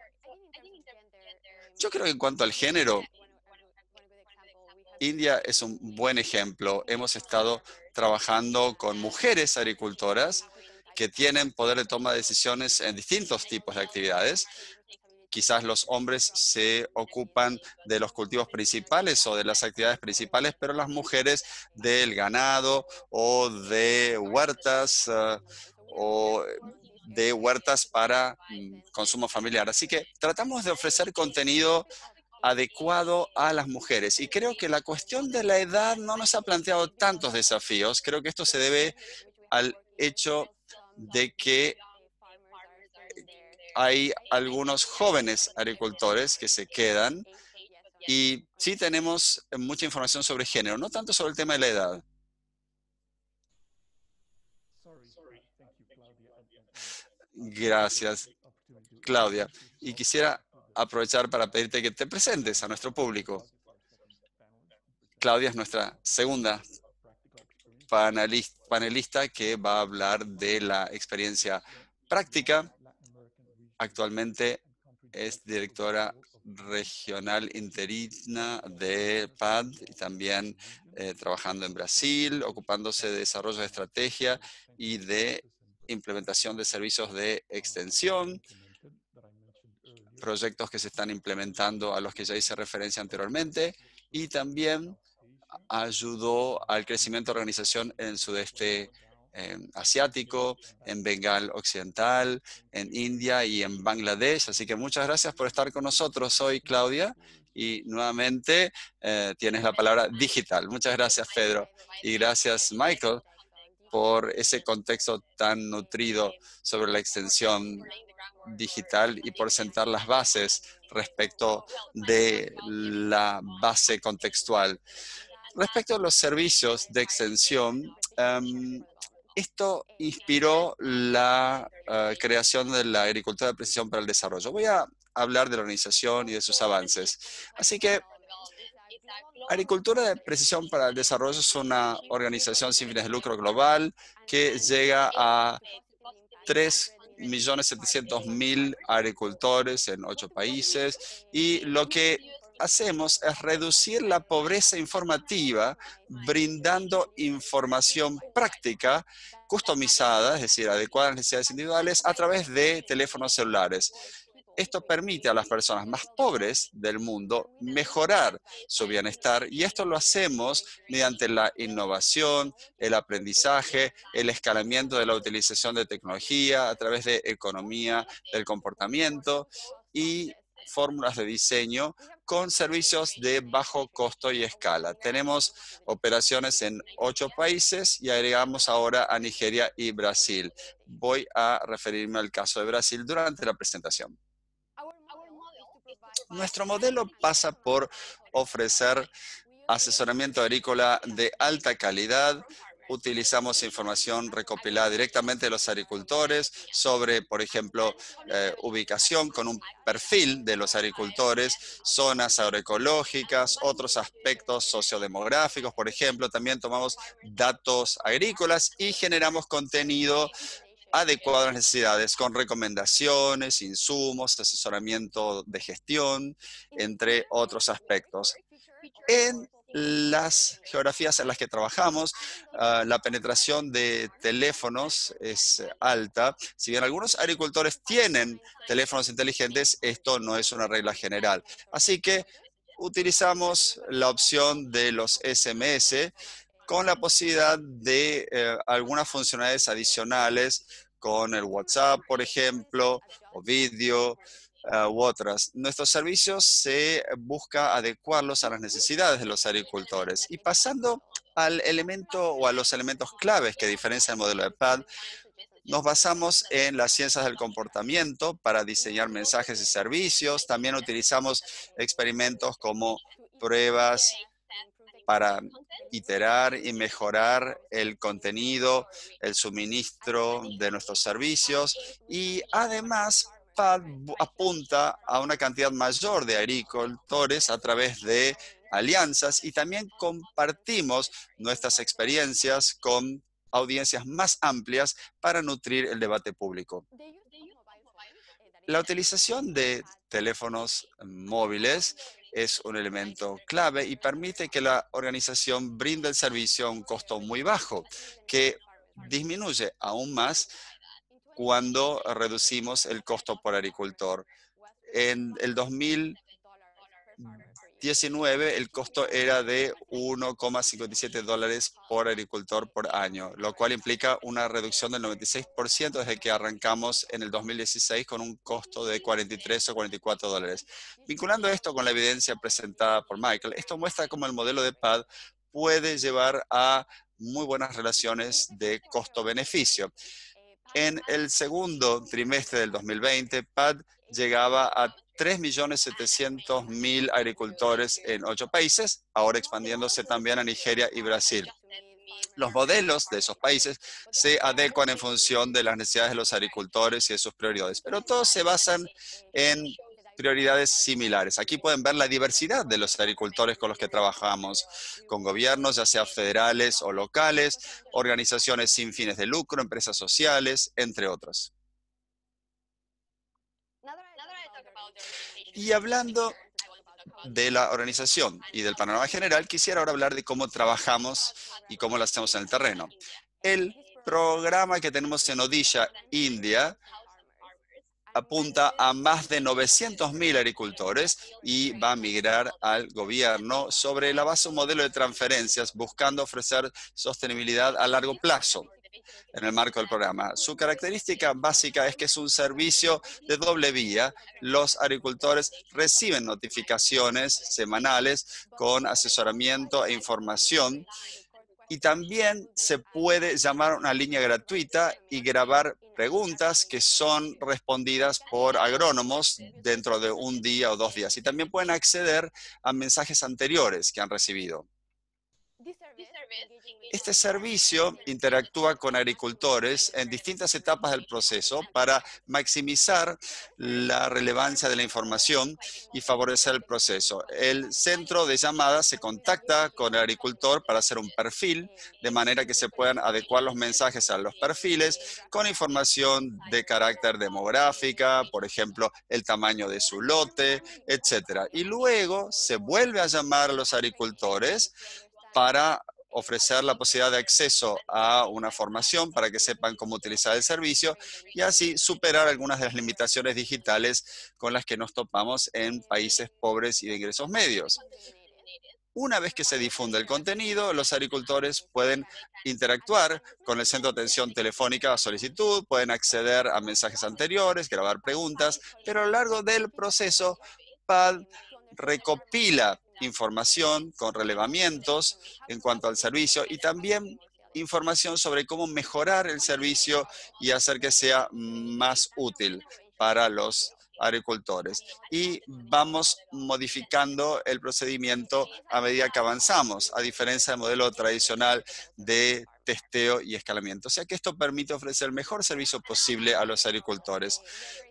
Yo creo que en cuanto al género, India es un buen ejemplo. Hemos estado trabajando con mujeres agricultoras que tienen poder de toma de decisiones en distintos tipos de actividades. Quizás los hombres se ocupan de los cultivos principales o de las actividades principales, pero las mujeres del ganado o de huertas eh, o de huertas para mm, consumo familiar. Así que tratamos de ofrecer contenido adecuado a las mujeres. Y creo que la cuestión de la edad no nos ha planteado tantos desafíos. Creo que esto se debe al hecho de que hay algunos jóvenes agricultores que se quedan y sí tenemos mucha información sobre género, no tanto sobre el tema de la edad. Gracias, Claudia. Y quisiera aprovechar para pedirte que te presentes a nuestro público. Claudia es nuestra segunda panelista que va a hablar de la experiencia práctica. Actualmente es directora regional interina de PAD y también eh, trabajando en Brasil, ocupándose de desarrollo de estrategia y de implementación de servicios de extensión proyectos que se están implementando a los que ya hice referencia anteriormente y también ayudó al crecimiento de organización en el sudeste eh, asiático, en Bengal Occidental, en India y en Bangladesh. Así que muchas gracias por estar con nosotros. Soy Claudia y nuevamente eh, tienes la palabra digital. Muchas gracias, Pedro. Y gracias, Michael, por ese contexto tan nutrido sobre la extensión digital y por sentar las bases respecto de la base contextual. Respecto a los servicios de extensión, em, esto inspiró la eh, creación de la agricultura de precisión para el desarrollo. Voy a hablar de la organización y de sus avances. Así que Agricultura de Precisión para el Desarrollo es una organización sin fines de lucro global que llega a tres millones mil agricultores en ocho países y lo que hacemos es reducir la pobreza informativa brindando información práctica customizada, es decir, adecuada a las necesidades individuales a través de teléfonos celulares. Esto permite a las personas más pobres del mundo mejorar su bienestar y esto lo hacemos mediante la innovación, el aprendizaje, el escalamiento de la utilización de tecnología a través de economía del comportamiento y fórmulas de diseño con servicios de bajo costo y escala. Tenemos operaciones en ocho países y agregamos ahora a Nigeria y Brasil. Voy a referirme al caso de Brasil durante la presentación. Nuestro modelo pasa por ofrecer asesoramiento agrícola de alta calidad. Utilizamos información recopilada directamente de los agricultores sobre, por ejemplo, eh, ubicación con un perfil de los agricultores, zonas agroecológicas, otros aspectos sociodemográficos, por ejemplo. También tomamos datos agrícolas y generamos contenido adecuado a las necesidades, con recomendaciones, insumos, asesoramiento de gestión, entre otros aspectos. En las geografías en las que trabajamos, ah, la penetración de teléfonos es alta. Si bien algunos agricultores tienen teléfonos inteligentes, esto no es una regla general. Así que utilizamos la opción de los SMS con la posibilidad de eh, algunas funcionalidades adicionales con el WhatsApp, por ejemplo, o vídeo eh, u otras. Nuestros servicios se busca adecuarlos a las necesidades de los agricultores. Y pasando al elemento o a los elementos claves que diferencian el modelo de PAD, nos basamos en las ciencias del comportamiento para diseñar mensajes y servicios. También utilizamos experimentos como pruebas para iterar y mejorar el contenido, el suministro de nuestros servicios y además apunta a una cantidad mayor de agricultores a través de alianzas y también compartimos nuestras experiencias con audiencias más amplias para nutrir el debate público. La utilización de teléfonos móviles es un elemento clave y permite que la organización brinde el servicio a un costo muy bajo, que disminuye aún más cuando reducimos el costo por agricultor. En el 2000 2019 el costo era de 1,57 dólares por agricultor por año, lo cual implica una reducción del 96% desde que arrancamos en el 2016 con un costo de 43 o 44 dólares. Vinculando esto con la evidencia presentada por Michael, esto muestra cómo el modelo de PAD puede llevar a muy buenas relaciones de costo-beneficio. En el segundo trimestre del 2020, PAD llegaba a 3.700.000 agricultores en ocho países, ahora expandiéndose también a Nigeria y Brasil. Los modelos de esos países se adecuan en función de las necesidades de los agricultores y de sus prioridades, pero todos se basan en prioridades similares. Aquí pueden ver la diversidad de los agricultores con los que trabajamos, con gobiernos, ya sea federales o locales, organizaciones sin fines de lucro, empresas sociales, entre otros. Y hablando de la organización y del panorama general, quisiera ahora hablar de cómo trabajamos y cómo lo hacemos en el terreno. El programa que tenemos en Odisha, India, apunta a más de 900.000 agricultores y va a migrar al gobierno sobre la base de un modelo de transferencias buscando ofrecer sostenibilidad a largo plazo en el marco del programa. Su característica básica es que es un servicio de doble vía. Los agricultores reciben notificaciones semanales con asesoramiento e información y también se puede llamar una línea gratuita y grabar preguntas que son respondidas por agrónomos dentro de un día o dos días. Y también pueden acceder a mensajes anteriores que han recibido. Este servicio interactúa con agricultores en distintas etapas del proceso para maximizar la relevancia de la información y favorecer el proceso. El centro de llamadas se contacta con el agricultor para hacer un perfil, de manera que se puedan adecuar los mensajes a los perfiles con información de carácter demográfica, por ejemplo, el tamaño de su lote, etc. Y luego se vuelve a llamar a los agricultores para ofrecer la posibilidad de acceso a una formación para que sepan cómo utilizar el servicio y así superar algunas de las limitaciones digitales con las que nos topamos en países pobres y de ingresos medios. Una vez que se difunde el contenido, los agricultores pueden interactuar con el centro de atención telefónica a solicitud, pueden acceder a mensajes anteriores, grabar preguntas, pero a lo largo del proceso, PAD recopila información con relevamientos en cuanto al servicio y también información sobre cómo mejorar el servicio y hacer que sea más útil para los agricultores y vamos modificando el procedimiento a medida que avanzamos, a diferencia del modelo tradicional de testeo y escalamiento. O sea que esto permite ofrecer el mejor servicio posible a los agricultores.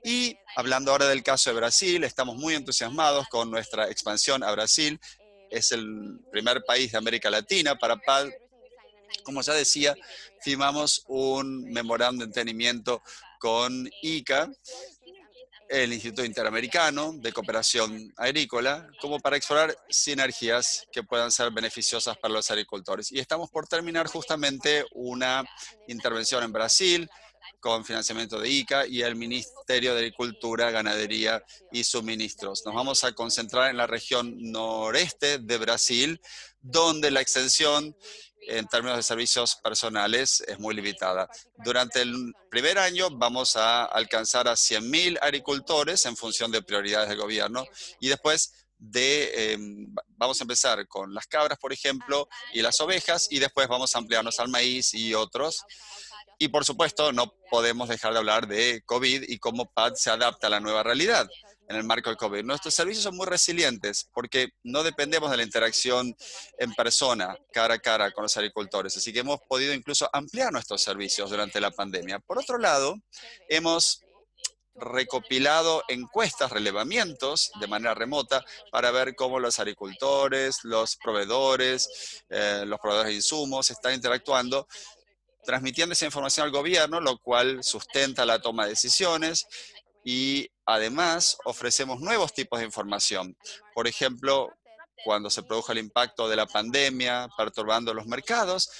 Y hablando ahora del caso de Brasil, estamos muy entusiasmados con nuestra expansión a Brasil. Es el primer país de América Latina para PAD. Como ya decía, firmamos un memorándum de entendimiento con ICA el Instituto Interamericano de Cooperación Agrícola, como para explorar sinergias que puedan ser beneficiosas para los agricultores. Y estamos por terminar justamente una intervención en Brasil con financiamiento de ICA y el Ministerio de Agricultura, Ganadería y Suministros. Nos vamos a concentrar en la región noreste de Brasil, donde la extensión en términos de servicios personales es muy limitada. Durante el primer año vamos a alcanzar a 100.000 agricultores en función de prioridades del gobierno y después de, em, vamos a empezar con las cabras, por ejemplo, y las ovejas y después vamos a ampliarnos al maíz y otros. Y por supuesto, no podemos dejar de hablar de COVID y cómo PAD se adapta a la nueva realidad en el marco del COVID. Nuestros servicios son muy resilientes porque no dependemos de la interacción en persona, cara a cara con los agricultores. Así que hemos podido incluso ampliar nuestros servicios durante la pandemia. Por otro lado, hemos recopilado encuestas, relevamientos de manera remota para ver cómo los agricultores, los proveedores, eh, los proveedores de insumos están interactuando, transmitiendo esa información al gobierno, lo cual sustenta la toma de decisiones y además ofrecemos nuevos tipos de información. Por ejemplo, cuando se produjo el impacto de la pandemia perturbando los mercados,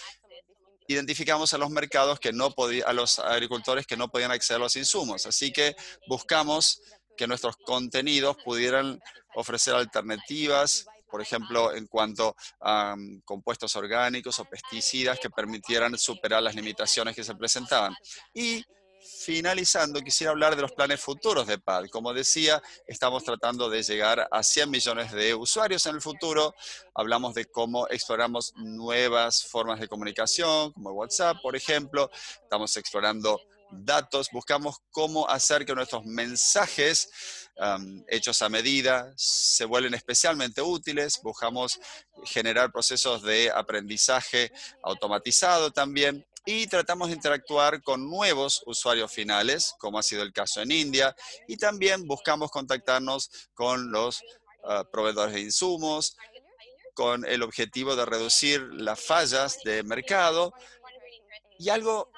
identificamos a los mercados que no podían, a los agricultores que no podían acceder a los insumos. Así que buscamos que nuestros contenidos pudieran ofrecer alternativas, por ejemplo, en cuanto a mm, compuestos orgánicos o pesticidas que permitieran superar las limitaciones que se presentaban. Y Finalizando, quisiera hablar de los planes futuros de PAD. Como decía, estamos tratando de llegar a 100 millones de usuarios en el futuro. Hablamos de cómo exploramos nuevas formas de comunicación, como WhatsApp, por ejemplo. Estamos explorando datos, buscamos cómo hacer que nuestros mensajes hechos a medida se vuelven especialmente útiles, buscamos generar procesos de aprendizaje automatizado también y tratamos de interactuar con nuevos usuarios finales, como ha sido el caso en India, y también buscamos contactarnos con los ah, proveedores de insumos con el objetivo de reducir las fallas de mercado. Y algo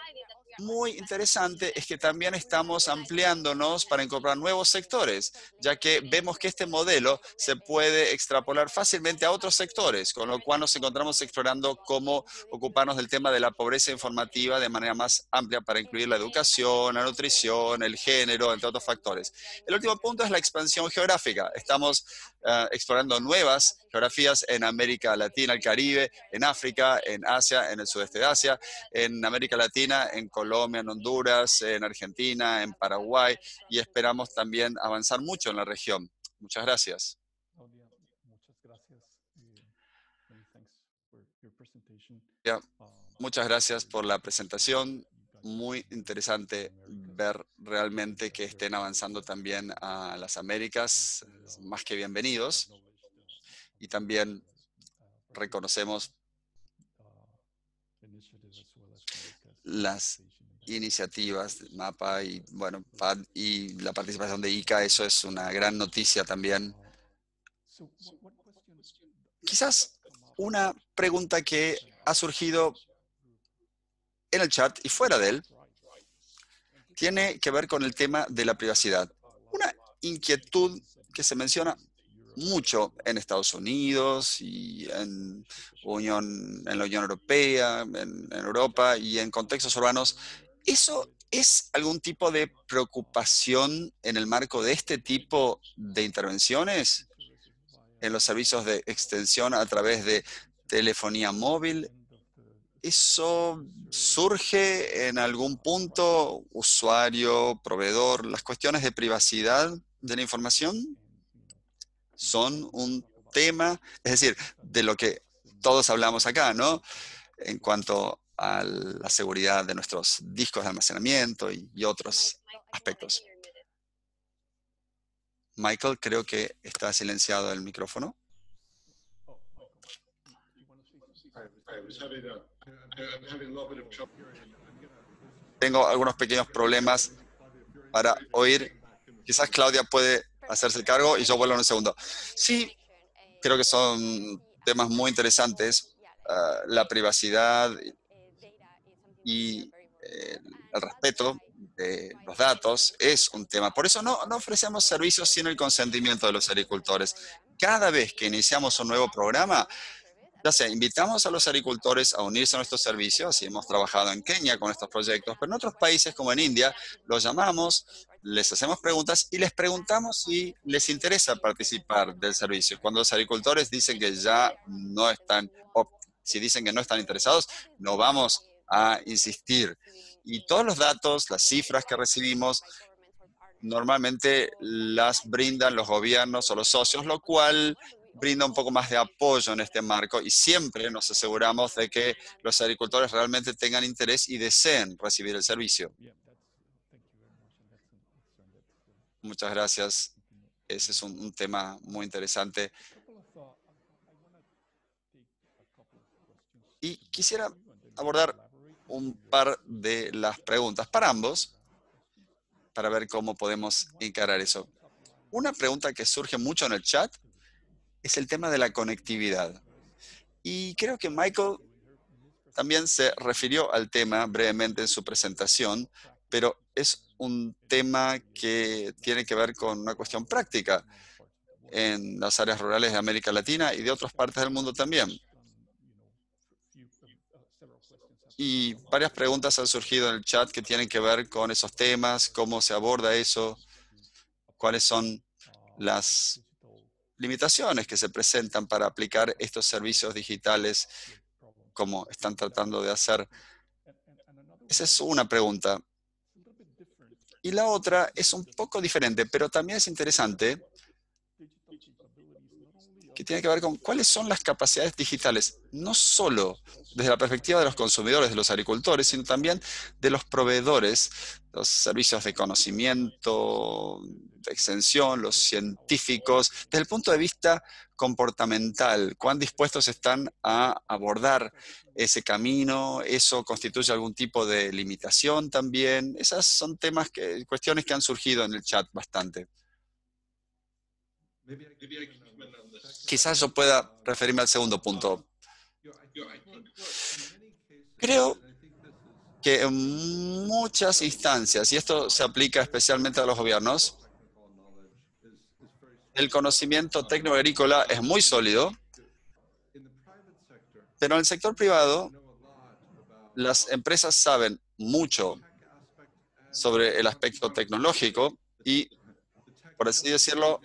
muy interesante es que también estamos ampliándonos para incorporar nuevos sectores, ya que vemos que este modelo se puede extrapolar fácilmente a otros sectores, con lo cual nos encontramos explorando cómo ocuparnos del tema de la pobreza informativa de manera más amplia para incluir la educación, la nutrición, el género, entre otros factores. El último punto es la expansión geográfica. Estamos eh, explorando nuevas geografías en América Latina, el Caribe, en África, en Asia, en el sudeste de Asia, en América Latina, en Colombia, en Honduras, en Argentina, en Paraguay y esperamos también avanzar mucho en la región. Muchas gracias. Muchas gracias um, por la presentación. Muy interesante ver realmente que estén avanzando también a las Américas. Este, um, más que bienvenidos y también reconocemos las iniciativas del MAPA y, bueno, y la participación de ICA, eso es una gran noticia también. Quizás una pregunta que ha surgido en el chat y fuera de él tiene que ver con el tema de la privacidad. Una inquietud que se menciona mucho en Estados Unidos y en, Unión, en la Unión Europea, en, en Europa y en contextos urbanos. ¿Eso es algún tipo de preocupación en el marco de este tipo de intervenciones en los servicios de extensión a través de telefonía móvil? ¿Eso surge en algún punto, usuario, proveedor, las cuestiones de privacidad de la información? son un tema, es decir, de lo que todos hablamos acá, ¿no? En cuanto a la seguridad de nuestros discos de almacenamiento y, otros aspectos. Michael, creo que está silenciado el micrófono. Tengo algunos pequeños problemas para oír. Quizás Claudia puede hacerse el cargo y yo vuelvo en un segundo. Sí, creo que son temas muy interesantes. Ah, la privacidad y eh, el respeto de los datos es un tema. Por eso no, no ofrecemos servicios sin el consentimiento de los agricultores. Cada vez que iniciamos un nuevo programa, ya sea, invitamos a los agricultores a unirse a nuestros servicios, y hemos trabajado en Kenia con estos proyectos, pero en otros países como en India, los llamamos les hacemos preguntas y les preguntamos si les interesa participar del servicio. Cuando los agricultores dicen que ya no están, o si dicen que no están interesados, no vamos a insistir. Y todos los datos, las cifras que recibimos, normalmente las brindan los gobiernos o los socios, lo cual brinda un poco más de apoyo en este marco y siempre nos aseguramos de que los agricultores realmente tengan interés y deseen recibir el servicio. Muchas gracias. Ese es un, tema muy interesante. Y quisiera abordar un par de las preguntas para ambos, para ver cómo podemos encarar eso. Una pregunta que surge mucho en el chat es el tema de la conectividad. Y creo que Michael también se refirió al tema brevemente en su presentación, pero es un tema que tiene que ver con una cuestión práctica en las áreas rurales de América Latina y de otras partes del mundo también. Y varias preguntas han surgido en el chat que tienen que ver con esos temas, cómo se aborda eso, cuáles son las limitaciones que se presentan para aplicar estos servicios digitales como están tratando de hacer. Esa es una pregunta. Y la otra es un poco diferente, pero también es interesante, que tiene que ver con cuáles son las capacidades digitales, no solo desde la perspectiva de los consumidores, de los agricultores, sino también de los proveedores, los servicios de conocimiento, extensión, los científicos, desde el punto de vista comportamental, cuán dispuestos están a abordar ese camino, eso constituye algún tipo de limitación también. Esas son temas que, cuestiones que han surgido en el chat bastante. Quizás yo pueda referirme al segundo punto. Creo que en muchas instancias, y esto se aplica especialmente a los gobiernos, el conocimiento técnico-agrícola es muy sólido, pero en el sector privado las empresas saben mucho sobre el aspecto tecnológico y, por así decirlo,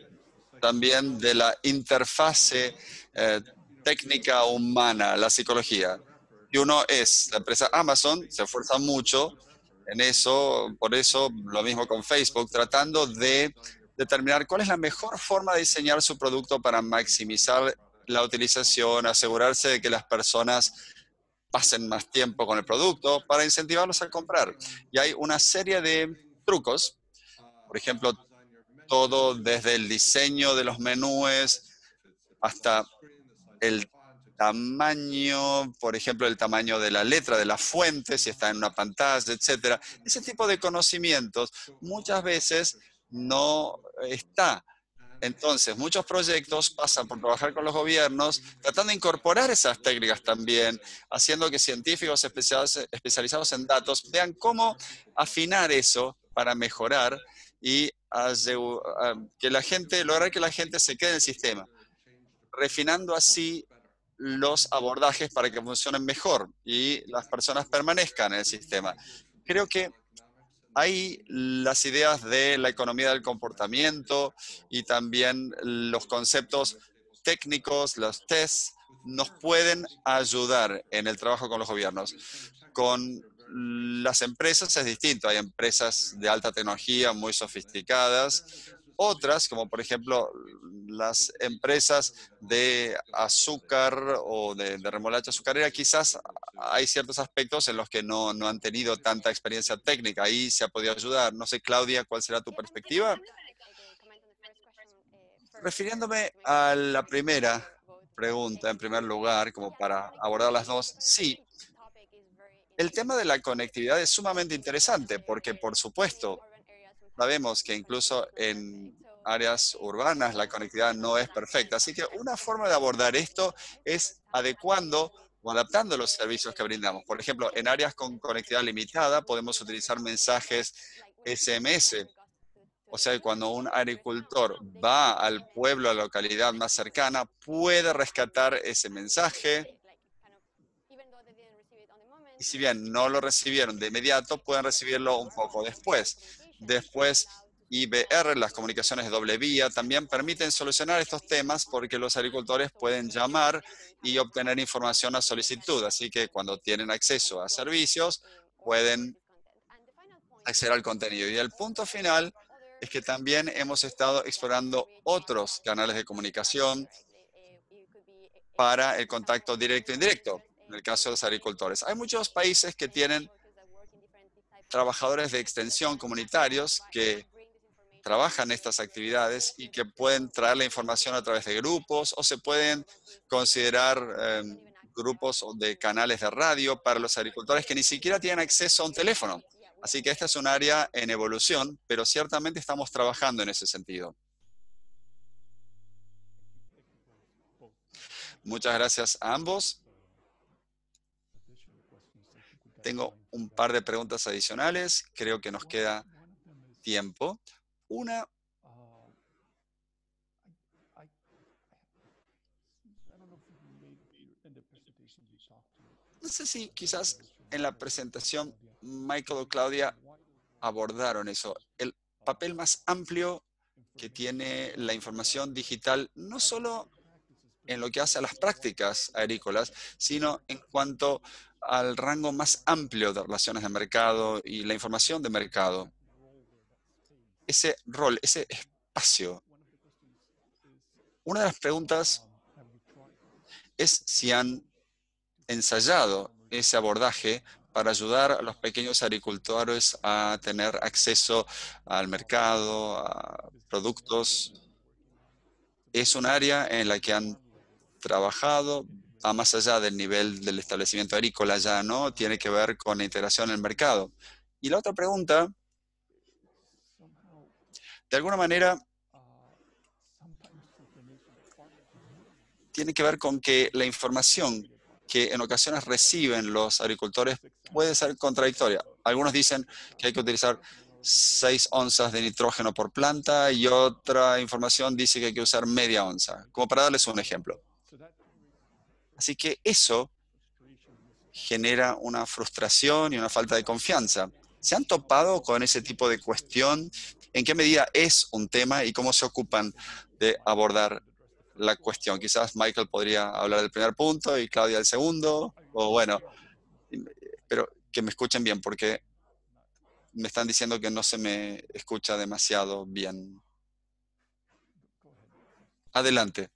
también de la interfase eh, técnica humana, la psicología. Y uno es la empresa Amazon, se esfuerza mucho en eso, por eso lo mismo con Facebook, tratando de determinar cuál es la mejor forma de diseñar su producto para maximizar la utilización, asegurarse de que las personas pasen más tiempo con el producto para incentivarlos a comprar. Y hay una serie de trucos, por ejemplo, todo desde el diseño de los menús hasta el tamaño, por ejemplo, el tamaño de la letra, de la fuente, si está en una pantalla, etcétera. Ese tipo de conocimientos muchas veces no está. Entonces, muchos proyectos pasan por trabajar con los gobiernos, tratando de incorporar esas técnicas también, haciendo que científicos especializados en datos vean cómo afinar eso para mejorar y ah, que la gente, lograr que la gente se quede en el sistema, refinando así los abordajes para que funcionen mejor y las personas permanezcan en el sistema. Creo que hay las ideas de la economía del comportamiento y también los conceptos técnicos, los tests, nos pueden ayudar en el trabajo con los gobiernos. Con las empresas es distinto. Hay empresas de alta tecnología muy sofisticadas otras, como por ejemplo las empresas de azúcar o de, remolacha azucarera, quizás hay ciertos aspectos en los que no, no han tenido tanta experiencia técnica. Ahí se ha podido ayudar. No sé, Claudia, ¿cuál será tu perspectiva? Refiriéndome a la primera pregunta, en primer lugar, como para abordar las dos, sí, el tema de la conectividad es sumamente interesante porque, por supuesto, Sabemos que incluso en áreas urbanas la conectividad no es perfecta, así que una forma de abordar esto es adecuando o adaptando los servicios que brindamos. Por ejemplo, en áreas con conectividad limitada podemos utilizar mensajes SMS. O sea, cuando un agricultor va al pueblo, a la localidad más cercana, puede rescatar ese mensaje. Y si bien no lo recibieron de inmediato, pueden recibirlo un poco después. Después, IBR, las comunicaciones de doble vía, también permiten solucionar estos temas porque los agricultores pueden llamar y obtener información a solicitud. Así que cuando tienen acceso a servicios, pueden acceder al contenido. Y el punto final es que también hemos estado explorando otros canales de comunicación para el contacto directo e indirecto, en el caso de los agricultores. Hay muchos países que tienen trabajadores de extensión comunitarios que trabajan estas actividades y que pueden traer la información a través de grupos o se pueden considerar em, grupos de canales de radio para los agricultores que ni siquiera tienen acceso a un teléfono. Así que esta es un área en evolución, pero ciertamente estamos trabajando en ese sentido. Muchas gracias a ambos. Tengo un par de preguntas adicionales. Creo que nos queda tiempo. Una... No sé si quizás en la presentación Michael o Claudia abordaron eso. El papel más amplio que tiene la información digital, no solo en lo que hace a las prácticas agrícolas, sino en cuanto al rango más amplio de relaciones de mercado y la información de mercado. Ese rol, ese espacio. Una de las preguntas es si han ensayado ese abordaje para ayudar a los pequeños agricultores a tener acceso al mercado, a productos. Es un área en la que han trabajado, más allá del nivel del establecimiento agrícola, ya no, tiene que ver con la integración en el mercado. Y la otra pregunta, de alguna manera, tiene que ver con que la información que en ocasiones reciben los agricultores puede ser contradictoria. Algunos dicen que hay que utilizar seis onzas de nitrógeno por planta y otra información dice que hay que usar media onza, como para darles un ejemplo. Así que eso genera una frustración y una falta de confianza. ¿Se han topado con ese tipo de cuestión? ¿En qué medida es un tema y cómo se ocupan de abordar la cuestión? Quizás Michael podría hablar del primer punto y Claudia del segundo, o bueno, pero que me escuchen bien porque me están diciendo que no se me escucha demasiado bien. Adelante.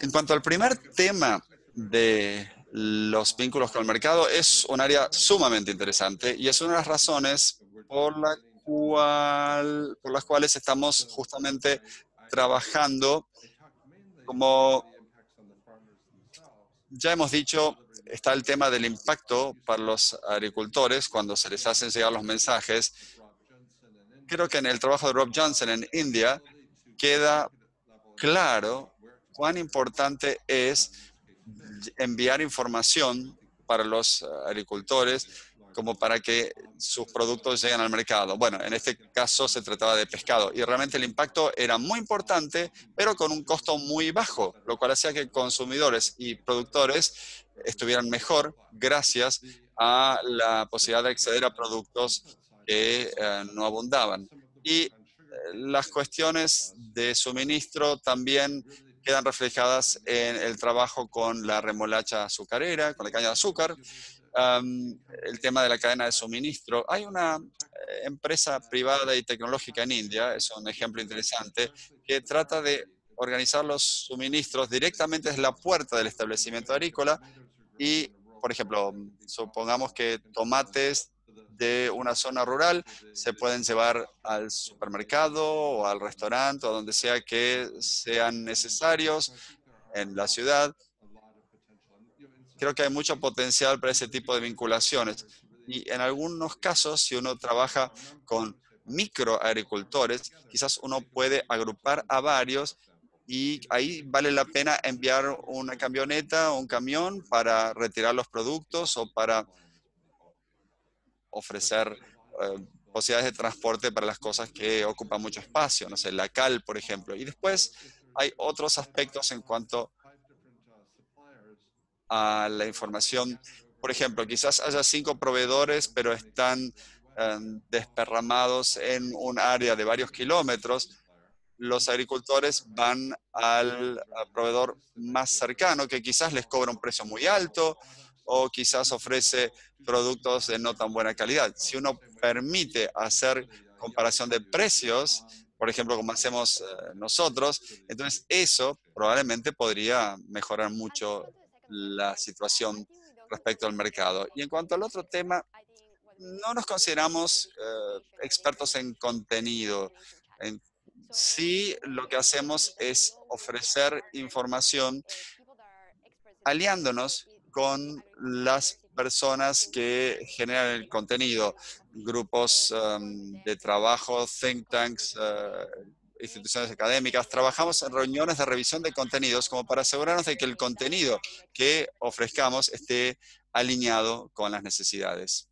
En cuanto al primer tema de los vínculos con el mercado, es un área sumamente interesante y es una de las razones por, la cual, por las cuales estamos justamente trabajando. Como ya hemos dicho, está el tema del impacto para los agricultores cuando se les hacen llegar los mensajes. Creo que en el trabajo de Rob Johnson en India queda claro cuán importante es enviar información para los eh, agricultores como para que sus productos lleguen al mercado. Bueno, en este caso se trataba de pescado y realmente el impacto era muy importante, pero con un costo muy bajo, lo cual hacía que consumidores y productores estuvieran mejor gracias a la posibilidad de acceder a productos que eh, no abundaban. Y eh, las cuestiones de suministro también quedan reflejadas en el trabajo con la remolacha azucarera, con la caña de azúcar, el tema de la cadena de suministro. Hay una eh, empresa privada y tecnológica en India, es un ejemplo interesante, que trata de organizar los suministros directamente desde la puerta del establecimiento agrícola y, por ejemplo, supongamos que tomates de una zona rural se pueden llevar al supermercado o al restaurante o a donde sea que sean necesarios en la ciudad. Creo que hay mucho potencial para ese tipo de vinculaciones. Y en algunos casos, si uno trabaja con microagricultores, quizás uno puede agrupar a varios y ahí vale la pena enviar una camioneta o un camión para retirar los productos o para ofrecer eh, posibilidades de transporte para las cosas que ocupan mucho espacio, no sé, la cal, por ejemplo. Y después hay otros aspectos en cuanto a la información. Por ejemplo, quizás haya cinco proveedores, pero están eh, desperramados en un área de varios kilómetros. Los agricultores van al proveedor más cercano, que quizás les cobra un precio muy alto, o quizás ofrece productos de no tan buena calidad. Si uno permite hacer comparación de precios, por ejemplo, como hacemos eh, nosotros, entonces eso probablemente podría mejorar mucho la situación respecto al mercado. Y en cuanto al otro tema, no nos consideramos eh, expertos en contenido. sí, lo que hacemos es ofrecer información aliándonos con las personas que generan el contenido, grupos um, de trabajo, think tanks, uh, instituciones académicas, trabajamos en reuniones de revisión de contenidos como para asegurarnos de que el contenido que ofrezcamos esté alineado con las necesidades.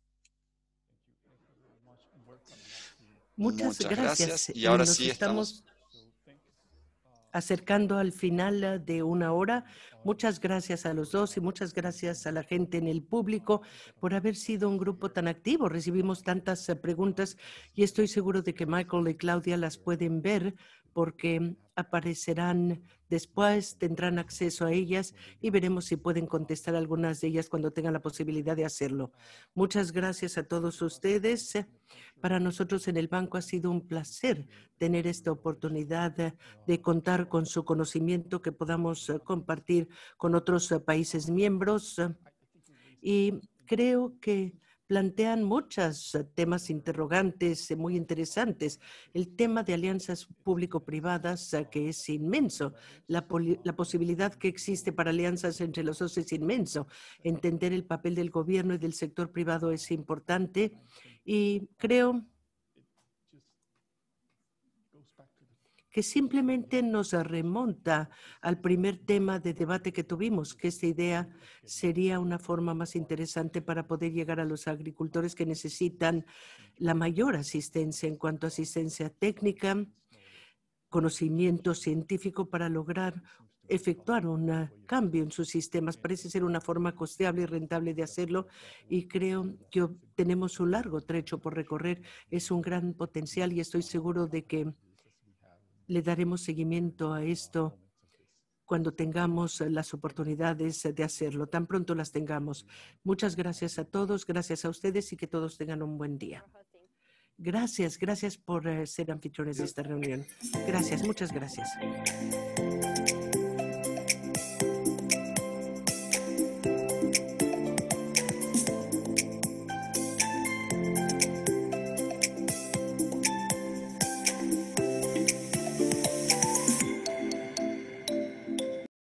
Muchas, gracias. Y ahora sí estamos acercando al final ah, de una hora. Muchas gracias a los dos y muchas gracias a la gente en el público por haber sido un grupo tan activo. Recibimos tantas eh, preguntas y estoy seguro de que Michael y Claudia las pueden ver porque mm, aparecerán Después tendrán acceso a ellas y veremos si pueden contestar algunas de ellas cuando tengan la posibilidad de hacerlo. Muchas gracias a todos ustedes. Para nosotros en el banco ha sido un placer tener esta oportunidad de contar con su conocimiento que podamos eh, compartir con otros eh, países miembros. Y creo que plantean muchos eh, temas interrogantes eh, muy interesantes. El tema de alianzas público-privadas, eh, que es inmenso. La, posibilidad que existe para alianzas entre los dos es inmenso. Entender el papel del gobierno y del sector privado es importante. Y creo simplemente nos remonta al primer tema de debate que tuvimos, que esta idea sería una forma más interesante para poder llegar a los agricultores que necesitan la mayor asistencia en cuanto a asistencia técnica, conocimiento científico para lograr efectuar un cambio en sus sistemas. Parece ser una forma costeable y rentable de hacerlo y creo que tenemos un largo trecho por recorrer. Es un gran potencial y estoy seguro de que le daremos seguimiento a esto cuando tengamos eh, las oportunidades eh, de hacerlo, tan pronto las tengamos. Muchas gracias a todos, gracias a ustedes y que todos tengan un buen día. Gracias, gracias por eh, ser anfitriones de esta reunión. Gracias, muchas gracias.